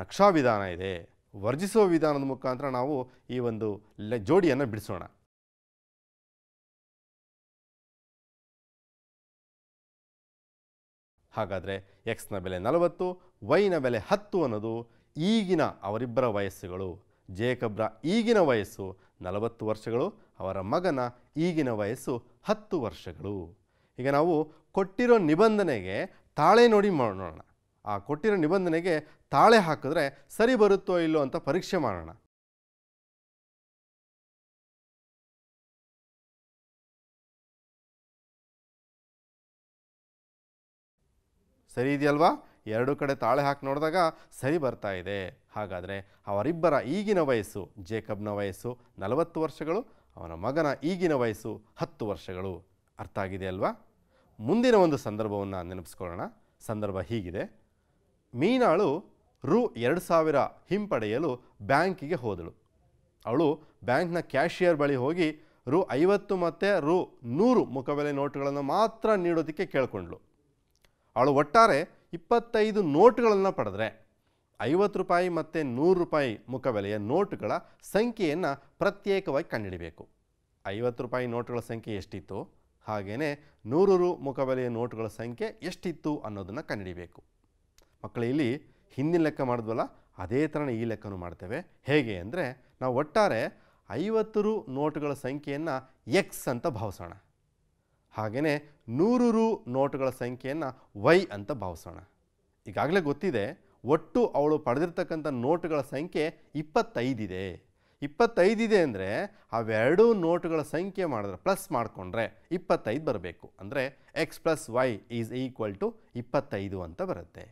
ನಕ್ಷಾ ವಿಧಾನ ಇದೆ ವರ್ಜಿಸುವ ವಿಧಾನದ ಮುಖಾಂತರ ನಾವು ಈ ಒಂದು ಜೋಡಿಯನ್ನು ಬಿಡಿಸೋಣ ಹಾಗಾದರೆ ಎಕ್ಸ್ನ ಬೆಲೆ ನಲವತ್ತು ವೈನ ಬೆಲೆ ಹತ್ತು ಅನ್ನೋದು ಈಗಿನ ಅವರಿಬ್ಬರ ವಯಸ್ಸುಗಳು ಜೇಕಬ್ರ ಈಗಿನ ವಯಸ್ಸು ನಲವತ್ತು ವರ್ಷಗಳು ಅವರ ಮಗನ ಈಗಿನ ವಯಸ್ಸು ಹತ್ತು ವರ್ಷಗಳು ಈಗ ನಾವು ಕೊಟ್ಟಿರೋ ನಿಬಂಧನೆಗೆ ತಾಳೆ ನೋಡಿ ಮಾಡೋಣ ಆ ಕೊಟ್ಟಿರೋ ನಿಬಂಧನೆಗೆ ತಾಳೆ ಹಾಕಿದ್ರೆ ಸರಿ ಬರುತ್ತೋ ಇಲ್ಲೋ ಅಂತ ಪರೀಕ್ಷೆ ಮಾಡೋಣ ಸರಿ ಇದೆಯಲ್ವಾ ಎರಡು ಕಡೆ ತಾಳೆ ಹಾಕಿ ನೋಡಿದಾಗ ಸರಿ ಬರ್ತಾ ಇದೆ ಹಾಗಾದರೆ ಅವರಿಬ್ಬರ ಈಗಿನ ವಯಸ್ಸು ಜೇಕಬ್ನ ವಯಸ್ಸು ನಲವತ್ತು ವರ್ಷಗಳು ಅವನ ಮಗನ ಈಗಿನ ವಯಸ್ಸು ಹತ್ತು ವರ್ಷಗಳು ಅರ್ಥ ಆಗಿದೆ ಅಲ್ವಾ ಮುಂದಿನ ಒಂದು ಸಂದರ್ಭವನ್ನು ನೆನಪಿಸ್ಕೊಳ್ಳೋಣ ಸಂದರ್ಭ ಹೀಗಿದೆ ಮೀನಾಳು ರು ಎರಡು ಸಾವಿರ ಹಿಂಪಡೆಯಲು ಬ್ಯಾಂಕಿಗೆ ಹೋದಳು ಅವಳು ಬ್ಯಾಂಕ್ನ ಕ್ಯಾಷಿಯರ್ ಬಳಿ ಹೋಗಿ ರು ಐವತ್ತು ಮತ್ತು ರು ನೂರು ಮುಖಬೆಲೆ ನೋಟುಗಳನ್ನು ಮಾತ್ರ ನೀಡೋದಕ್ಕೆ ಕೇಳಿಕೊಂಡ್ಳು ಅವಳು ಒಟ್ಟಾರೆ ಇಪ್ಪತ್ತೈದು ನೋಟುಗಳನ್ನು ಪಡೆದ್ರೆ ಐವತ್ತು ರೂಪಾಯಿ ಮತ್ತು ನೂರು ರೂಪಾಯಿ ಮುಖಬೆಲೆಯ ನೋಟುಗಳ ಸಂಖ್ಯೆಯನ್ನು ಪ್ರತ್ಯೇಕವಾಗಿ ಕಂಡುಹಿಡಬೇಕು ಐವತ್ತು ರೂಪಾಯಿ ನೋಟುಗಳ ಸಂಖ್ಯೆ ಎಷ್ಟಿತ್ತು ಹಾಗೆಯೇ ನೂರು ರು ಮುಖಬೆಲೆಯ ನೋಟುಗಳ ಸಂಖ್ಯೆ ಎಷ್ಟಿತ್ತು ಅನ್ನೋದನ್ನು ಕಂಡುಹಿಡಬೇಕು ಮಕ್ಕಳು ಇಲ್ಲಿ ಹಿಂದಿನ ಲೆಕ್ಕ ಮಾಡಿದ್ವಲ್ಲ ಅದೇ ಥರನೇ ಈ ಲೆಕ್ಕನೂ ಮಾಡ್ತೇವೆ ಹೇಗೆ ಅಂದರೆ ನಾವು ಒಟ್ಟಾರೆ ಐವತ್ತು ರು ನೋಟುಗಳ ಸಂಖ್ಯೆಯನ್ನು ಎಕ್ಸ್ ಅಂತ ಭಾವಿಸೋಣ ಹಾಗೆಯೇ ನೂರು ರು ನೋಟುಗಳ ಸಂಖ್ಯೆಯನ್ನು ವೈ ಅಂತ ಭಾವಿಸೋಣ ಈಗಾಗಲೇ ಗೊತ್ತಿದೆ ಒಟ್ಟು ಅವಳು ಪಡೆದಿರ್ತಕ್ಕಂಥ ನೋಟುಗಳ ಸಂಖ್ಯೆ ಇಪ್ಪತ್ತೈದಿದೆ ಇಪ್ಪತ್ತೈದಿದೆ ಅಂದರೆ ಅವೆರಡೂ ನೋಟುಗಳ ಸಂಖ್ಯೆ ಮಾಡಿದ್ರೆ ಪ್ಲಸ್ ಮಾಡಿಕೊಂಡ್ರೆ ಇಪ್ಪತ್ತೈದು ಬರಬೇಕು ಅಂದರೆ x plus y is equal to ಇಪ್ಪತ್ತೈದು ಅಂತ ಬರುತ್ತೆ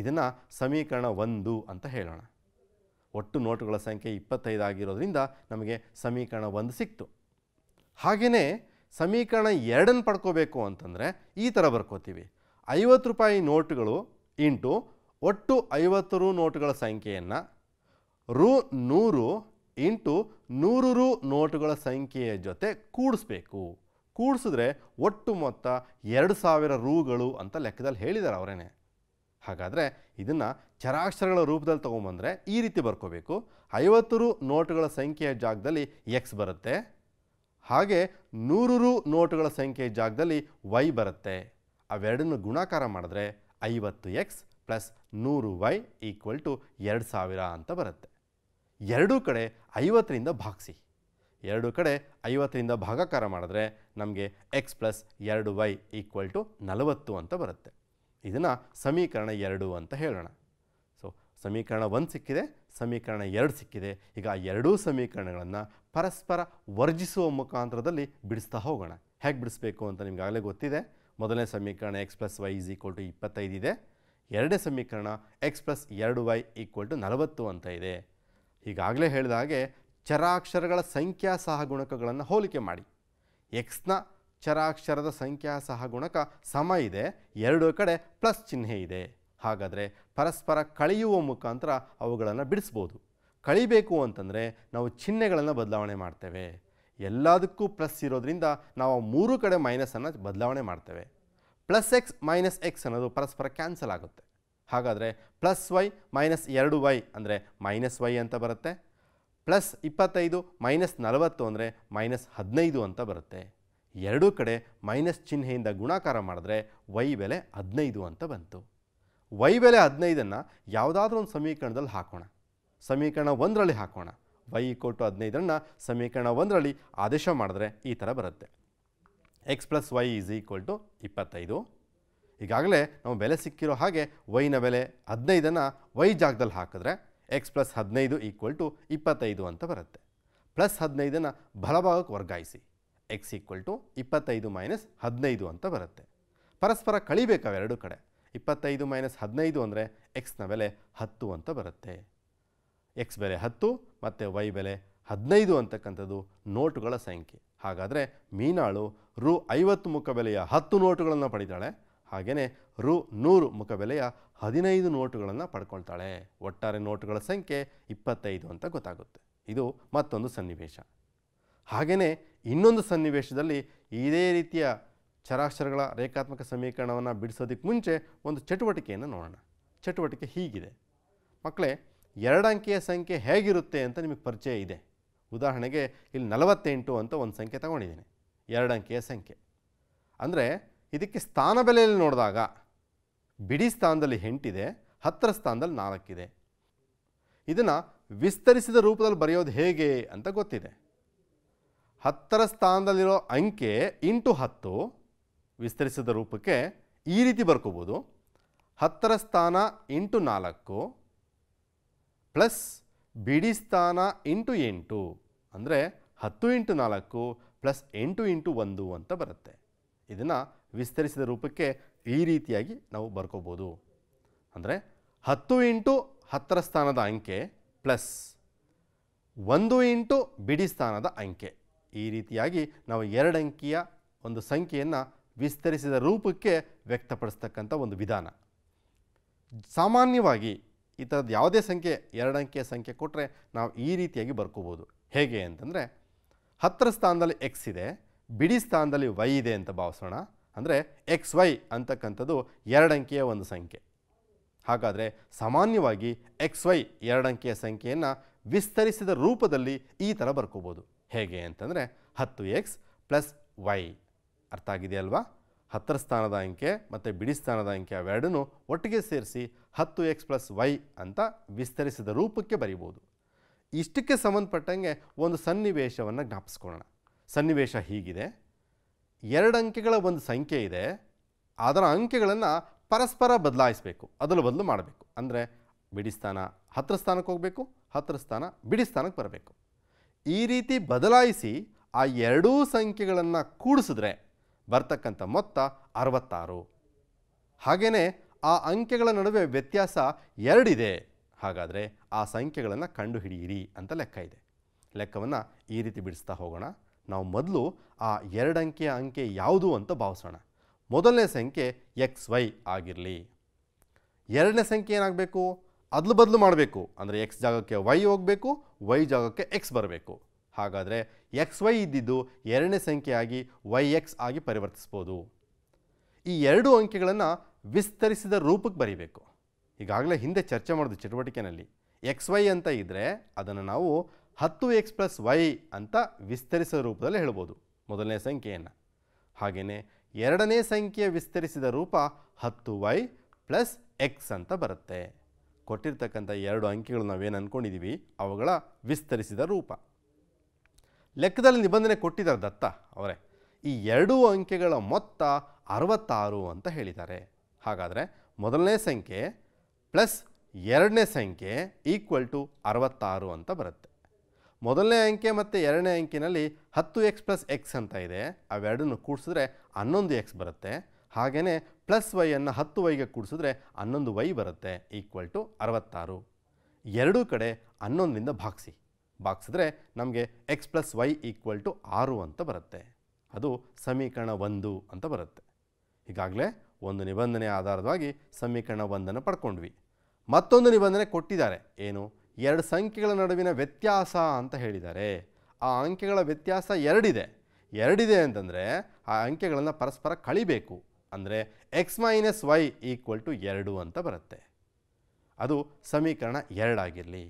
ಇದನ್ನು ಸಮೀಕರಣ ಒಂದು ಅಂತ ಹೇಳೋಣ ಒಟ್ಟು ನೋಟುಗಳ ಸಂಖ್ಯೆ ಇಪ್ಪತ್ತೈದು ಆಗಿರೋದ್ರಿಂದ ನಮಗೆ ಸಮೀಕರಣ ಒಂದು ಸಿಕ್ತು ಹಾಗೆಯೇ ಸಮೀಕರಣ ಎರಡನ್ನು ಪಡ್ಕೋಬೇಕು ಅಂತಂದರೆ ಈ ಥರ ಬರ್ಕೋತೀವಿ ಐವತ್ತು ರೂಪಾಯಿ ನೋಟುಗಳು ಇಂಟು ಒಟ್ಟು ಐವತ್ತು ರು ನೋಟುಗಳ ಸಂಖ್ಯೆಯನ್ನು ರು ನೂರು ಇಂಟು ನೂರು ರು ನೋಟುಗಳ ಸಂಖ್ಯೆಯ ಜೊತೆ ಕೂಡಿಸ್ಬೇಕು ಕೂಡಿಸಿದ್ರೆ ಒಟ್ಟು ಮೊತ್ತ ಎರಡು ಸಾವಿರ ರೂಗಳು ಅಂತ ಲೆಕ್ಕದಲ್ಲಿ ಹೇಳಿದ್ದಾರೆ ಅವರೇನೆ ಹಾಗಾದರೆ ಇದನ್ನು ಚರಾಕ್ಷರಗಳ ರೂಪದಲ್ಲಿ ತೊಗೊಂಬಂದರೆ ಈ ರೀತಿ ಬರ್ಕೋಬೇಕು ಐವತ್ತು ರು ನೋಟುಗಳ ಸಂಖ್ಯೆಯ ಜಾಗದಲ್ಲಿ ಎಕ್ಸ್ ಬರುತ್ತೆ ಹಾಗೆ ನೂರು ರು ನೋಟುಗಳ ಸಂಖ್ಯೆಯ ಜಾಗದಲ್ಲಿ ವೈ ಬರುತ್ತೆ ಅವೆರಡನ್ನು ಗುಣಾಕಾರ ಮಾಡಿದ್ರೆ ಐವತ್ತು ಎಕ್ಸ್ ಪ್ಲಸ್ ನೂರು ವೈ ಈಕ್ವಲ್ ಟು ಎರಡು ಸಾವಿರ ಅಂತ ಬರುತ್ತೆ ಎರಡೂ ಕಡೆ ಐವತ್ತರಿಂದ ಭಾಗಿಸಿ ಎರಡು ಕಡೆ ಐವತ್ತರಿಂದ ಭಾಗಾಕಾರ ಮಾಡಿದ್ರೆ ನಮಗೆ ಎಕ್ಸ್ ಪ್ಲಸ್ ಎರಡು ವೈ ಈಕ್ವಲ್ ಟು ನಲವತ್ತು ಅಂತ ಬರುತ್ತೆ ಇದನ್ನು ಸಮೀಕರಣ ಎರಡು ಅಂತ ಹೇಳೋಣ ಸೊ ಸಮೀಕರಣ ಒಂದು ಸಿಕ್ಕಿದೆ ಸಮೀಕರಣ ಎರಡು ಸಿಕ್ಕಿದೆ ಈಗ ಆ ಎರಡೂ ಸಮೀಕರಣಗಳನ್ನು ಪರಸ್ಪರ ವರ್ಜಿಸುವ ಮುಖಾಂತರದಲ್ಲಿ ಬಿಡಿಸ್ತಾ ಹೋಗೋಣ ಹೇಗೆ ಬಿಡಿಸ್ಬೇಕು ಅಂತ ನಿಮಗಾಗಲೇ ಗೊತ್ತಿದೆ ಮೊದಲನೇ ಸಮೀಕರಣ x plus y is equal to ಇಪ್ಪತ್ತೈದು ಇದೆ ಎರಡನೇ ಸಮೀಕರಣ ಎಕ್ಸ್ ಪ್ಲಸ್ ಎರಡು ವೈ ಈಕ್ವಲ್ ಟು ನಲವತ್ತು ಅಂತ ಇದೆ ಈಗಾಗಲೇ ಹೇಳಿದ ಹಾಗೆ ಚರಾಕ್ಷರಗಳ ಸಂಖ್ಯಾ ಸಹಗುಣಕಗಳನ್ನು ಹೋಲಿಕೆ ಮಾಡಿ ಎಕ್ಸ್ನ ಚರಾಕ್ಷರದ ಸಂಖ್ಯಾ ಸಹ ಗುಣಕ ಸಮ ಇದೆ ಎರಡೂ ಕಡೆ ಪ್ಲಸ್ ಚಿಹ್ನೆ ಇದೆ ಹಾಗಾದರೆ ಪರಸ್ಪರ ಕಳೆಯುವ ಮುಖಾಂತರ ಅವುಗಳನ್ನು ಬಿಡಿಸ್ಬೋದು ಕಳಿಬೇಕು ಅಂತಂದರೆ ನಾವು ಚಿಹ್ನೆಗಳನ್ನು ಬದಲಾವಣೆ ಮಾಡ್ತೇವೆ ಎಲ್ಲದಕ್ಕೂ ಪ್ಲಸ್ ಇರೋದ್ರಿಂದ ನಾವು ಮೂರು ಕಡೆ ಮೈನಸನ್ನು ಬದಲಾವಣೆ ಮಾಡ್ತೇವೆ ಪ್ಲಸ್ ಎಕ್ಸ್ ಮೈನಸ್ ಎಕ್ಸ್ ಅನ್ನೋದು ಪರಸ್ಪರ ಕ್ಯಾನ್ಸಲ್ ಆಗುತ್ತೆ ಹಾಗಾದರೆ ಪ್ಲಸ್ ವೈ ಮೈನಸ್ ಎರಡು ವೈ ಅಂದರೆ ಮೈನಸ್ ವೈ ಅಂತ ಬರುತ್ತೆ ಪ್ಲಸ್ ಇಪ್ಪತ್ತೈದು ಮೈನಸ್ ನಲವತ್ತು ಅಂದರೆ ಮೈನಸ್ ಹದಿನೈದು ಅಂತ ಬರುತ್ತೆ ಎರಡೂ ಕಡೆ ಮೈನಸ್ ಚಿಹ್ನೆಯಿಂದ ಗುಣಾಕಾರ ಮಾಡಿದ್ರೆ ವೈ ಬೆಲೆ ಹದಿನೈದು ಅಂತ ಬಂತು ವೈ ಬೆಲೆ ಹದಿನೈದನ್ನು ಯಾವುದಾದ್ರೂ ಒಂದು ಸಮೀಕರಣದಲ್ಲಿ ಹಾಕೋಣ ಸಮೀಕರಣ ಒಂದರಲ್ಲಿ ಹಾಕೋಣ ವೈ ಕೊಟ್ಟು ಹದಿನೈದನ್ನು ಸಮೀಕರಣ ಒಂದರಲ್ಲಿ ಆದೇಶ ಮಾಡಿದ್ರೆ ಈ ಥರ ಬರುತ್ತೆ x plus y is equal to ಇಪ್ಪತ್ತೈದು ಈಗಾಗಲೇ ನಾವು ಬೆಲೆ ಸಿಕ್ಕಿರೋ ಹಾಗೆ ವೈನ ಬೆಲೆ ಹದಿನೈದನ್ನು ವೈ ಜಾಗದಲ್ಲಿ ಹಾಕಿದ್ರೆ ಎಕ್ಸ್ ಪ್ಲಸ್ ಹದಿನೈದು ಈಕ್ವಲ್ ಟು ಇಪ್ಪತ್ತೈದು ಅಂತ ಬರುತ್ತೆ ಪ್ಲಸ್ ಹದಿನೈದನ್ನು ಬಲಭಾಗಕ್ಕೆ ವರ್ಗಾಯಿಸಿ ಎಕ್ಸ್ ಈಕ್ವಲ್ ಟು ಇಪ್ಪತ್ತೈದು ಮೈನಸ್ ಹದಿನೈದು ಅಂತ ಬರುತ್ತೆ ಪರಸ್ಪರ ಕಳಿಬೇಕಾವೆ ಎರಡು ಕಡೆ ಇಪ್ಪತ್ತೈದು ಮೈನಸ್ ಹದಿನೈದು ಅಂದರೆ ಎಕ್ಸ್ನ ಬೆಲೆ ಹತ್ತು ಅಂತ ಬರುತ್ತೆ ಎಕ್ಸ್ ಬೆಲೆ ಹತ್ತು ಮತ್ತು ವೈ ಬೆಲೆ ಹದಿನೈದು ಅಂತಕ್ಕಂಥದ್ದು ನೋಟುಗಳ ಸಂಖ್ಯೆ ಹಾಗಾದರೆ ಮೀನಾಳು ರು ಐವತ್ತು ಮುಖಬೆಲೆಯ ಹತ್ತು ನೋಟುಗಳನ್ನು ಪಡಿತಾಳೆ ಹಾಗೆಯೇ ರು ನೂರು ಮುಖಬೆಲೆಯ ಹದಿನೈದು ನೋಟುಗಳನ್ನು ಪಡ್ಕೊಳ್ತಾಳೆ ಒಟ್ಟಾರೆ ನೋಟುಗಳ ಸಂಖ್ಯೆ ಇಪ್ಪತ್ತೈದು ಅಂತ ಗೊತ್ತಾಗುತ್ತೆ ಇದು ಮತ್ತೊಂದು ಸನ್ನಿವೇಶ ಹಾಗೆಯೇ ಇನ್ನೊಂದು ಸನ್ನಿವೇಶದಲ್ಲಿ ಇದೇ ರೀತಿಯ ಚರಾಕ್ಷರಗಳ ರೇಖಾತ್ಮಕ ಸಮೀಕರಣವನ್ನು ಬಿಡಿಸೋದಕ್ಕೆ ಮುಂಚೆ ಒಂದು ಚಟುವಟಿಕೆಯನ್ನು ನೋಡೋಣ ಚಟುವಟಿಕೆ ಹೀಗಿದೆ ಮಕ್ಕಳೇ ಎರಡು ಅಂಕಿಯ ಸಂಖ್ಯೆ ಹೇಗಿರುತ್ತೆ ಅಂತ ನಿಮಗೆ ಪರಿಚಯ ಇದೆ ಉದಾಹರಣೆಗೆ ಇಲ್ಲಿ ನಲವತ್ತೆಂಟು ಅಂತ ಒಂದು ಸಂಖ್ಯೆ ತಗೊಂಡಿದ್ದೀನಿ ಎರಡು ಅಂಕಿಯ ಸಂಖ್ಯೆ ಅಂದರೆ ಇದಕ್ಕೆ ಸ್ಥಾನ ಬೆಲೆಯಲ್ಲಿ ನೋಡಿದಾಗ ಬಿಡಿ ಸ್ಥಾನದಲ್ಲಿ ಎಂಟಿದೆ ಹತ್ತರ ಸ್ಥಾನದಲ್ಲಿ ನಾಲ್ಕಿದೆ ಇದನ್ನು ವಿಸ್ತರಿಸಿದ ರೂಪದಲ್ಲಿ ಬರೆಯೋದು ಹೇಗೆ ಅಂತ ಗೊತ್ತಿದೆ ಹತ್ತರ ಸ್ಥಾನದಲ್ಲಿರೋ ಅಂಕೆ ಇಂಟು ಹತ್ತು ವಿಸ್ತರಿಸಿದ ರೂಪಕ್ಕೆ ಈ ರೀತಿ ಬರ್ಕೋಬೋದು ಹತ್ತರ ಸ್ಥಾನ ಇಂಟು ನಾಲ್ಕು ಪ್ಲಸ್ ಬಿಡಿ ಸ್ಥಾನ ಇಂಟು ಎಂಟು ಅಂದರೆ ಹತ್ತು ಇಂಟು ನಾಲ್ಕು ಪ್ಲಸ್ ಎಂಟು ಇಂಟು ಒಂದು ಅಂತ ಬರುತ್ತೆ ಇದನ್ನು ವಿಸ್ತರಿಸಿದ ರೂಪಕ್ಕೆ ಈ ರೀತಿಯಾಗಿ ನಾವು ಬರ್ಕೋಬೋದು ಅಂದರೆ ಹತ್ತು ಇಂಟು ಹತ್ತರ ಸ್ಥಾನದ ಅಂಕೆ ಪ್ಲಸ್ ಒಂದು ಇಂಟು ಬಿಡಿ ಸ್ಥಾನದ ಅಂಕೆ ಈ ರೀತಿಯಾಗಿ ನಾವು ಎರಡಂಕಿಯ ಒಂದು ಸಂಖ್ಯೆಯನ್ನು ವಿಸ್ತರಿಸಿದ ರೂಪಕ್ಕೆ ವ್ಯಕ್ತಪಡಿಸ್ತಕ್ಕಂಥ ಒಂದು ವಿಧಾನ ಸಾಮಾನ್ಯವಾಗಿ ಈ ಥರದ್ದು ಯಾವುದೇ ಸಂಖ್ಯೆ ಎರಡಂಕಿಯ ಸಂಖ್ಯೆ ಕೊಟ್ಟರೆ ನಾವು ಈ ರೀತಿಯಾಗಿ ಬರ್ಕೋಬೋದು ಹೇಗೆ ಅಂತಂದರೆ ಹತ್ತರ ಸ್ಥಾನದಲ್ಲಿ ಎಕ್ಸ್ ಇದೆ ಬಿಡಿ ಸ್ಥಾನದಲ್ಲಿ ವೈ ಇದೆ ಅಂತ ಭಾವಿಸೋಣ ಅಂದರೆ ಎಕ್ಸ್ ವೈ ಅಂತಕ್ಕಂಥದ್ದು ಎರಡಂಕಿಯ ಒಂದು ಸಂಖ್ಯೆ ಹಾಗಾದರೆ ಸಾಮಾನ್ಯವಾಗಿ ಎಕ್ಸ್ ವೈ ಎರಡಂಕಿಯ ಸಂಖ್ಯೆಯನ್ನು ವಿಸ್ತರಿಸಿದ ರೂಪದಲ್ಲಿ ಈ ಥರ ಬರ್ಕೋಬೋದು ಹೇಗೆ ಅಂತಂದರೆ ಹತ್ತು ಎಕ್ಸ್ ಪ್ಲಸ್ ವೈ ಅರ್ಥ ಆಗಿದೆಯಲ್ವಾ ಹತ್ತರ ಸ್ಥಾನದ ಅಂಕೆ ಮತ್ತು ಬಿಡಿ ಸ್ಥಾನದ ಅಂಕೆ ಅವೆರಡನ್ನು ಒಟ್ಟಿಗೆ ಸೇರಿಸಿ ಹತ್ತು ಎಕ್ಸ್ ಪ್ಲಸ್ ವೈ ಅಂತ ವಿಸ್ತರಿಸಿದ ರೂಪಕ್ಕೆ ಬರೀಬೋದು ಇಷ್ಟಕ್ಕೆ ಸಂಬಂಧಪಟ್ಟಂಗೆ ಒಂದು ಸನ್ನಿವೇಶವನ್ನು ಜ್ಞಾಪಿಸ್ಕೊಳ್ಳೋಣ ಸನ್ನಿವೇಶ ಹೀಗಿದೆ ಎರಡು ಅಂಕೆಗಳ ಒಂದು ಸಂಖ್ಯೆ ಇದೆ ಅದರ ಅಂಕೆಗಳನ್ನು ಪರಸ್ಪರ ಬದಲಾಯಿಸಬೇಕು ಅದಲು ಬದಲು ಮಾಡಬೇಕು ಅಂದರೆ ಬಿಡಿ ಸ್ಥಾನ ಹತ್ತಿರ ಸ್ಥಾನಕ್ಕೆ ಹೋಗಬೇಕು ಹತ್ತಿರ ಸ್ಥಾನ ಬಿಡಿ ಸ್ಥಾನಕ್ಕೆ ಬರಬೇಕು ಈ ರೀತಿ ಬದಲಾಯಿಸಿ ಆ ಎರಡೂ ಸಂಖ್ಯೆಗಳನ್ನು ಕೂಡಿಸಿದ್ರೆ ಬರ್ತಕ್ಕಂಥ ಮೊತ್ತ ಅರವತ್ತಾರು ಹಾಗೆಯೇ ಆ ಅಂಕೆಗಳ ನಡುವೆ ವ್ಯತ್ಯಾಸ ಎರಡಿದೆ ಹಾಗಾದರೆ ಆ ಸಂಖ್ಯೆಗಳನ್ನು ಕಂಡುಹಿಡಿಯಿರಿ ಅಂತ ಲೆಕ್ಕ ಇದೆ ಲೆಕ್ಕವನ್ನು ಈ ರೀತಿ ಬಿಡಿಸ್ತಾ ಹೋಗೋಣ ನಾವು ಮೊದಲು ಆ ಎರಡಂಕೆಯ ಅಂಕೆ ಯಾವುದು ಅಂತ ಭಾವಿಸೋಣ ಮೊದಲನೇ ಸಂಖ್ಯೆ ಎಕ್ಸ್ ವೈ ಆಗಿರಲಿ ಎರಡನೇ ಸಂಖ್ಯೆ ಏನಾಗಬೇಕು ಅದಲು ಬದಲು ಮಾಡಬೇಕು ಅಂದರೆ ಎಕ್ಸ್ ಜಾಗಕ್ಕೆ ವೈ ಹೋಗಬೇಕು ವೈ ಜಾಗಕ್ಕೆ ಎಕ್ಸ್ ಬರಬೇಕು ಹಾಗಾದರೆ ಎಕ್ಸ್ ವೈ ಇದ್ದಿದ್ದು ಎರಡನೇ ಸಂಖ್ಯೆಯಾಗಿ ವೈ ಎಕ್ಸ್ ಆಗಿ ಪರಿವರ್ತಿಸ್ಬೋದು ಈ ಎರಡು ಅಂಕೆಗಳನ್ನು ವಿಸ್ತರಿಸಿದ ರೂಪಕ್ಕೆ ಬರೀಬೇಕು ಈಗಾಗಲೇ ಹಿಂದೆ ಚರ್ಚೆ ಮಾಡೋದು ಚಟುವಟಿಕೆನಲ್ಲಿ ಎಕ್ಸ್ ವೈ ಅಂತ ಇದ್ದರೆ ಅದನ್ನು ನಾವು ಹತ್ತು ಎಕ್ಸ್ ಪ್ಲಸ್ ವೈ ಅಂತ ವಿಸ್ತರಿಸಿದ ರೂಪದಲ್ಲಿ ಹೇಳ್ಬೋದು ಮೊದಲನೇ ಸಂಖ್ಯೆಯನ್ನು ಹಾಗೆಯೇ ಎರಡನೇ ಸಂಖ್ಯೆಯ ವಿಸ್ತರಿಸಿದ ರೂಪ ಹತ್ತು ವೈ ಪ್ಲಸ್ ಎಕ್ಸ್ ಅಂತ ಬರುತ್ತೆ ಕೊಟ್ಟಿರ್ತಕ್ಕಂಥ ಎರಡು ಅಂಕಿಗಳು ನಾವೇನು ಅಂದ್ಕೊಂಡಿದ್ದೀವಿ ಅವುಗಳ ವಿಸ್ತರಿಸಿದ ರೂಪ ಲೆಕ್ಕದಲ್ಲಿ ನಿಬಂಧನೆ ಕೊಟ್ಟಿದ್ದಾರೆ ದತ್ತ ಅವರೇ ಈ ಎರಡೂ ಅಂಕೆಗಳ ಮೊತ್ತ ಅರವತ್ತಾರು ಅಂತ ಹೇಳಿದ್ದಾರೆ ಹಾಗಾದರೆ ಮೊದಲನೇ ಸಂಖ್ಯೆ ಪ್ಲಸ್ ಎರಡನೇ ಸಂಖ್ಯೆ ಈಕ್ವಲ್ ಟು ಅರವತ್ತಾರು ಅಂತ ಬರುತ್ತೆ ಮೊದಲನೇ ಅಂಕೆ ಮತ್ತು ಎರಡನೇ ಅಂಕಿನಲ್ಲಿ ಹತ್ತು ಎಕ್ಸ್ ಪ್ಲಸ್ ಎಕ್ಸ್ ಅಂತ ಇದೆ ಅವೆರಡನ್ನು ಕೂಡಿಸಿದ್ರೆ ಹನ್ನೊಂದು ಎಕ್ಸ್ ಬರುತ್ತೆ ಹಾಗೆಯೇ ಪ್ಲಸ್ ವೈಯನ್ನು ಹತ್ತು ವೈಗೆ ಕೂಡಿಸಿದ್ರೆ ಹನ್ನೊಂದು ವೈ ಬರುತ್ತೆ ಈಕ್ವಲ್ ಟು ಅರವತ್ತಾರು ಎರಡೂ ಕಡೆ ಹನ್ನೊಂದರಿಂದ ಭಾಗಿಸಿ ಭಾಗಿಸಿದ್ರೆ ನಮಗೆ x plus y equal to ಆರು ಅಂತ ಬರುತ್ತೆ ಅದು ಸಮೀಕರಣ ಒಂದು ಅಂತ ಬರುತ್ತೆ ಈಗಾಗಲೇ ಒಂದು ನಿಬಂಧನೆ ಆಧಾರವಾಗಿ ಸಮೀಕರಣ ಒಂದನ್ನು ಪಡ್ಕೊಂಡ್ವಿ ಮತ್ತೊಂದು ನಿಬಂಧನೆ ಕೊಟ್ಟಿದ್ದಾರೆ ಏನು ಎರಡು ಸಂಖ್ಯೆಗಳ ನಡುವಿನ ವ್ಯತ್ಯಾಸ ಅಂತ ಹೇಳಿದ್ದಾರೆ ಆ ಅಂಕೆಗಳ ವ್ಯತ್ಯಾಸ ಎರಡಿದೆ ಎರಡಿದೆ ಅಂತಂದರೆ ಆ ಅಂಕೆಗಳನ್ನು ಪರಸ್ಪರ ಕಳಿಬೇಕು ಅಂದರೆ x minus y equal to ಎರಡು ಅಂತ ಬರುತ್ತೆ ಅದು ಸಮೀಕರಣ ಎರಡಾಗಿರಲಿ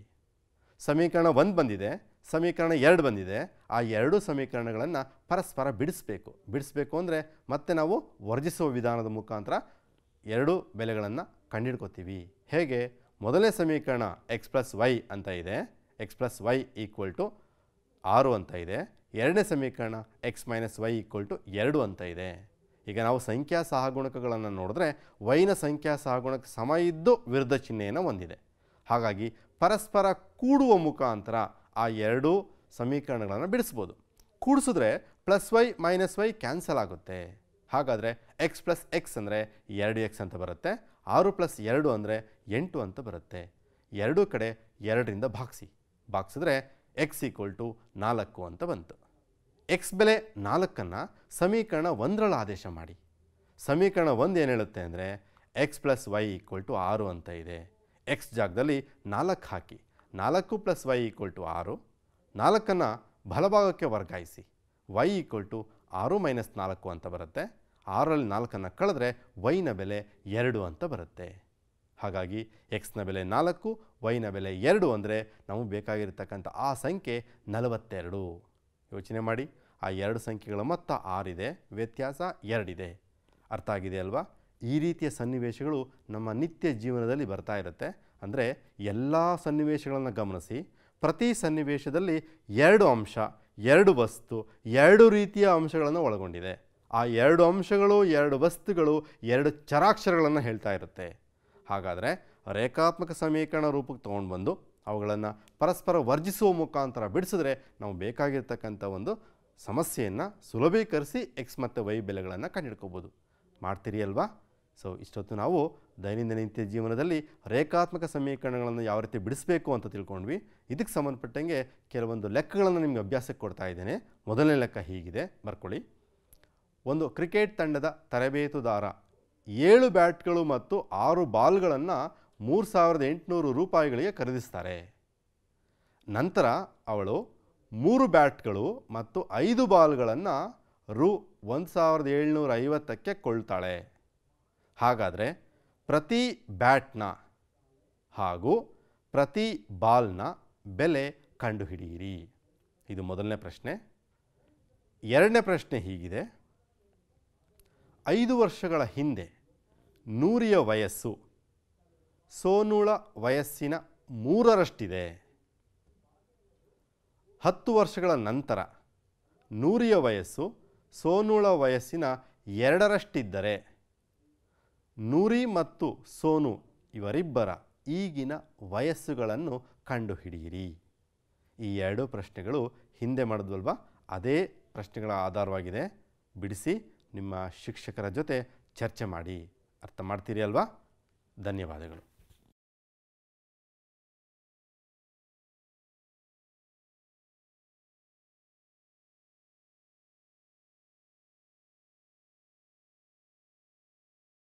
ಸಮೀಕರಣ ಒಂದು ಬಂದಿದೆ ಸಮೀಕರಣ ಎರಡು ಬಂದಿದೆ ಆ ಎರಡು ಸಮೀಕರಣಗಳನ್ನು ಪರಸ್ಪರ ಬಿಡಿಸ್ಬೇಕು ಬಿಡಿಸ್ಬೇಕು ಅಂದರೆ ಮತ್ತೆ ನಾವು ವರ್ಜಿಸುವ ವಿಧಾನದ ಮುಖಾಂತರ ಎರಡು ಬೆಲೆಗಳನ್ನು ಕಂಡುಹಿಡ್ಕೋತೀವಿ ಹೇಗೆ ಮೊದಲನೇ ಸಮೀಕರಣ ಎಕ್ಸ್ ಪ್ಲಸ್ ವೈ ಅಂತ ಇದೆ x plus y equal to ಆರು ಅಂತ ಇದೆ ಎರಡನೇ ಸಮೀಕರಣ x minus y equal to ಎರಡು ಅಂತ ಇದೆ ಈಗ ನಾವು ಸಂಖ್ಯಾ ಸಹಗುಣಕಗಳನ್ನು ನೋಡಿದ್ರೆ ವೈನ ಸಂಖ್ಯಾ ಸಹಗುಣಕ ಸಮ ಇದ್ದು ವಿರುದ್ಧ ಚಿಹ್ನೆಯನ್ನು ಹೊಂದಿದೆ ಹಾಗಾಗಿ ಪರಸ್ಪರ ಕೂಡುವ ಮುಖಾಂತರ ಆ ಎರಡೂ ಸಮೀಕರಣಗಳನ್ನು ಬಿಡಿಸ್ಬೋದು ಕೂಡಿಸಿದ್ರೆ plus y minus y cancel ಆಗುತ್ತೆ ಹಾಗಾದರೆ ಎಕ್ಸ್ ಪ್ಲಸ್ ಎಕ್ಸ್ ಅಂದರೆ ಎರಡು ಎಕ್ಸ್ ಅಂತ ಬರುತ್ತೆ ಆರು ಪ್ಲಸ್ ಎರಡು ಅಂದರೆ ಎಂಟು ಅಂತ ಬರುತ್ತೆ ಎರಡೂ ಕಡೆ ಎರಡರಿಂದ ಭಾಗಿಸಿ ಭಾಗಿಸಿದ್ರೆ ಎಕ್ಸ್ ಈಕ್ವಲ್ ಟು ನಾಲ್ಕು ಅಂತ ಬಂತು ಎಕ್ಸ್ ಬೆಲೆ ನಾಲ್ಕನ್ನು ಸಮೀಕರಣ ಒಂದರಲ್ಲಿ ಆದೇಶ ಮಾಡಿ ಸಮೀಕರಣ ಒಂದು ಏನು ಹೇಳುತ್ತೆ ಅಂದರೆ x plus y equal to ಆರು ಅಂತ ಇದೆ ಎಕ್ಸ್ ಜಾಗದಲ್ಲಿ ನಾಲ್ಕು ಹಾಕಿ ನಾಲ್ಕು ಪ್ಲಸ್ ವೈ ಈಕ್ವಲ್ ಟು ಆರು ನಾಲ್ಕನ್ನು ಬಲಭಾಗಕ್ಕೆ ವರ್ಗಾಯಿಸಿ ವೈ ಈಕ್ವಲ್ ಟು ಆರು ಮೈನಸ್ ನಾಲ್ಕು ಅಂತ ಬರುತ್ತೆ ಆರಲ್ಲಿ ನಾಲ್ಕನ್ನು ಕಳೆದ್ರೆ ವೈನ ಬೆಲೆ ಎರಡು ಅಂತ ಬರುತ್ತೆ ಹಾಗಾಗಿ ಎಕ್ಸ್ನ ಬೆಲೆ ನಾಲ್ಕು ವೈನ ಬೆಲೆ ಎರಡು ಅಂದರೆ ನಮಗೆ ಬೇಕಾಗಿರ್ತಕ್ಕಂಥ ಆ ಸಂಖ್ಯೆ ನಲವತ್ತೆರಡು ಯೋಚನೆ ಮಾಡಿ ಆ ಎರಡು ಸಂಖ್ಯೆಗಳ ಮೊತ್ತ ಆರಿದೆ ವ್ಯತ್ಯಾಸ ಎರಡಿದೆ ಅರ್ಥ ಆಗಿದೆ ಅಲ್ವಾ ಈ ರೀತಿಯ ಸನ್ನಿವೇಶಗಳು ನಮ್ಮ ನಿತ್ಯ ಜೀವನದಲ್ಲಿ ಬರ್ತಾ ಇರುತ್ತೆ ಅಂದರೆ ಎಲ್ಲ ಸನ್ನಿವೇಶಗಳನ್ನು ಗಮನಿಸಿ ಪ್ರತಿ ಸನ್ನಿವೇಶದಲ್ಲಿ ಎರಡು ಅಂಶ ಎರಡು ವಸ್ತು ಎರಡು ರೀತಿಯ ಅಂಶಗಳನ್ನು ಒಳಗೊಂಡಿದೆ ಆ ಎರಡು ಅಂಶಗಳು ಎರಡು ವಸ್ತುಗಳು ಎರಡು ಚರಾಕ್ಷರಗಳನ್ನು ಹೇಳ್ತಾ ಇರುತ್ತೆ ಹಾಗಾದರೆ ರೇಖಾತ್ಮಕ ಸಮೀಕರಣ ರೂಪಕ್ಕೆ ತೊಗೊಂಡು ಬಂದು ಅವುಗಳನ್ನು ಪರಸ್ಪರ ವರ್ಜಿಸುವ ಮುಖಾಂತರ ಬಿಡಿಸಿದ್ರೆ ನಾವು ಬೇಕಾಗಿರ್ತಕ್ಕಂಥ ಒಂದು ಸಮಸ್ಯೆಯನ್ನು ಸುಲಭೀಕರಿಸಿ ಎಕ್ಸ್ ಮತ್ತು ವೈ ಬೆಲೆಗಳನ್ನು ಕಂಡುಹಿಡ್ಕೋಬೋದು ಮಾಡ್ತೀರಿ ಅಲ್ವಾ ಸೊ ಇಷ್ಟೊತ್ತು ನಾವು ದೈನಂದಿನ ನಿತ್ಯ ಜೀವನದಲ್ಲಿ ರೇಖಾತ್ಮಕ ಸಮೀಕರಣಗಳನ್ನು ಯಾವ ರೀತಿ ಬಿಡಿಸಬೇಕು ಅಂತ ತಿಳ್ಕೊಂಡ್ವಿ ಇದಕ್ಕೆ ಸಂಬಂಧಪಟ್ಟಂಗೆ ಕೆಲವೊಂದು ಲೆಕ್ಕಗಳನ್ನು ನಿಮಗೆ ಅಭ್ಯಾಸಕ್ಕೆ ಕೊಡ್ತಾ ಇದ್ದೇನೆ ಮೊದಲನೇ ಲೆಕ್ಕ ಹೀಗಿದೆ ಬರ್ಕೊಳ್ಳಿ ಒಂದು ಕ್ರಿಕೆಟ್ ತಂಡದ ತರಬೇತುದಾರ ಏಳು ಬ್ಯಾಟ್ಗಳು ಮತ್ತು ಆರು ಬಾಲ್ಗಳನ್ನು ಮೂರು ಸಾವಿರದ ಎಂಟುನೂರು ರೂಪಾಯಿಗಳಿಗೆ ಖರೀದಿಸ್ತಾರೆ ನಂತರ ಅವಳು ಮೂರು ಬ್ಯಾಟ್ಗಳು ಮತ್ತು ಐದು ಬಾಲ್ಗಳನ್ನು ರು ಒಂದು ಸಾವಿರದ ಏಳ್ನೂರ ಐವತ್ತಕ್ಕೆ ಕೊಳ್ತಾಳೆ ಹಾಗಾದರೆ ಪ್ರತಿ ಬ್ಯಾಟ್ನ ಹಾಗೂ ಪ್ರತಿ ಬಾಲ್ನ ಬೆಲೆ ಕಂಡುಹಿಡಿಯಿರಿ ಇದು ಮೊದಲನೇ ಪ್ರಶ್ನೆ ಎರಡನೇ ಪ್ರಶ್ನೆ ಹೀಗಿದೆ ಐದು ವರ್ಷಗಳ ಹಿಂದೆ ನೂರಿಯ ವಯಸ್ಸು ಸೋನುಳ ವಯಸ್ಸಿನ ಮೂರರಷ್ಟಿದೆ ಹತ್ತು ವರ್ಷಗಳ ನಂತರ ನೂರಿಯ ವಯಸ್ಸು ಸೋನುಳ ವಯಸ್ಸಿನ ಎರಡರಷ್ಟಿದ್ದರೆ ನೂರಿ ಮತ್ತು ಸೋನು ಇವರಿಬ್ಬರ ಈಗಿನ ವಯಸ್ಸುಗಳನ್ನು ಕಂಡುಹಿಡಿಯಿರಿ ಈ ಎರಡೂ ಪ್ರಶ್ನೆಗಳು ಹಿಂದೆ ಮಾಡಿದ್ವಲ್ವ ಅದೇ ಪ್ರಶ್ನೆಗಳ ಆಧಾರವಾಗಿದೆ ಬಿಡಿಸಿ ನಿಮ್ಮ ಶಿಕ್ಷಕರ ಜೊತೆ ಚರ್ಚೆ ಮಾಡಿ ಅರ್ಥ ಮಾಡ್ತೀರಿ ಅಲ್ವಾ ಧನ್ಯವಾದಗಳು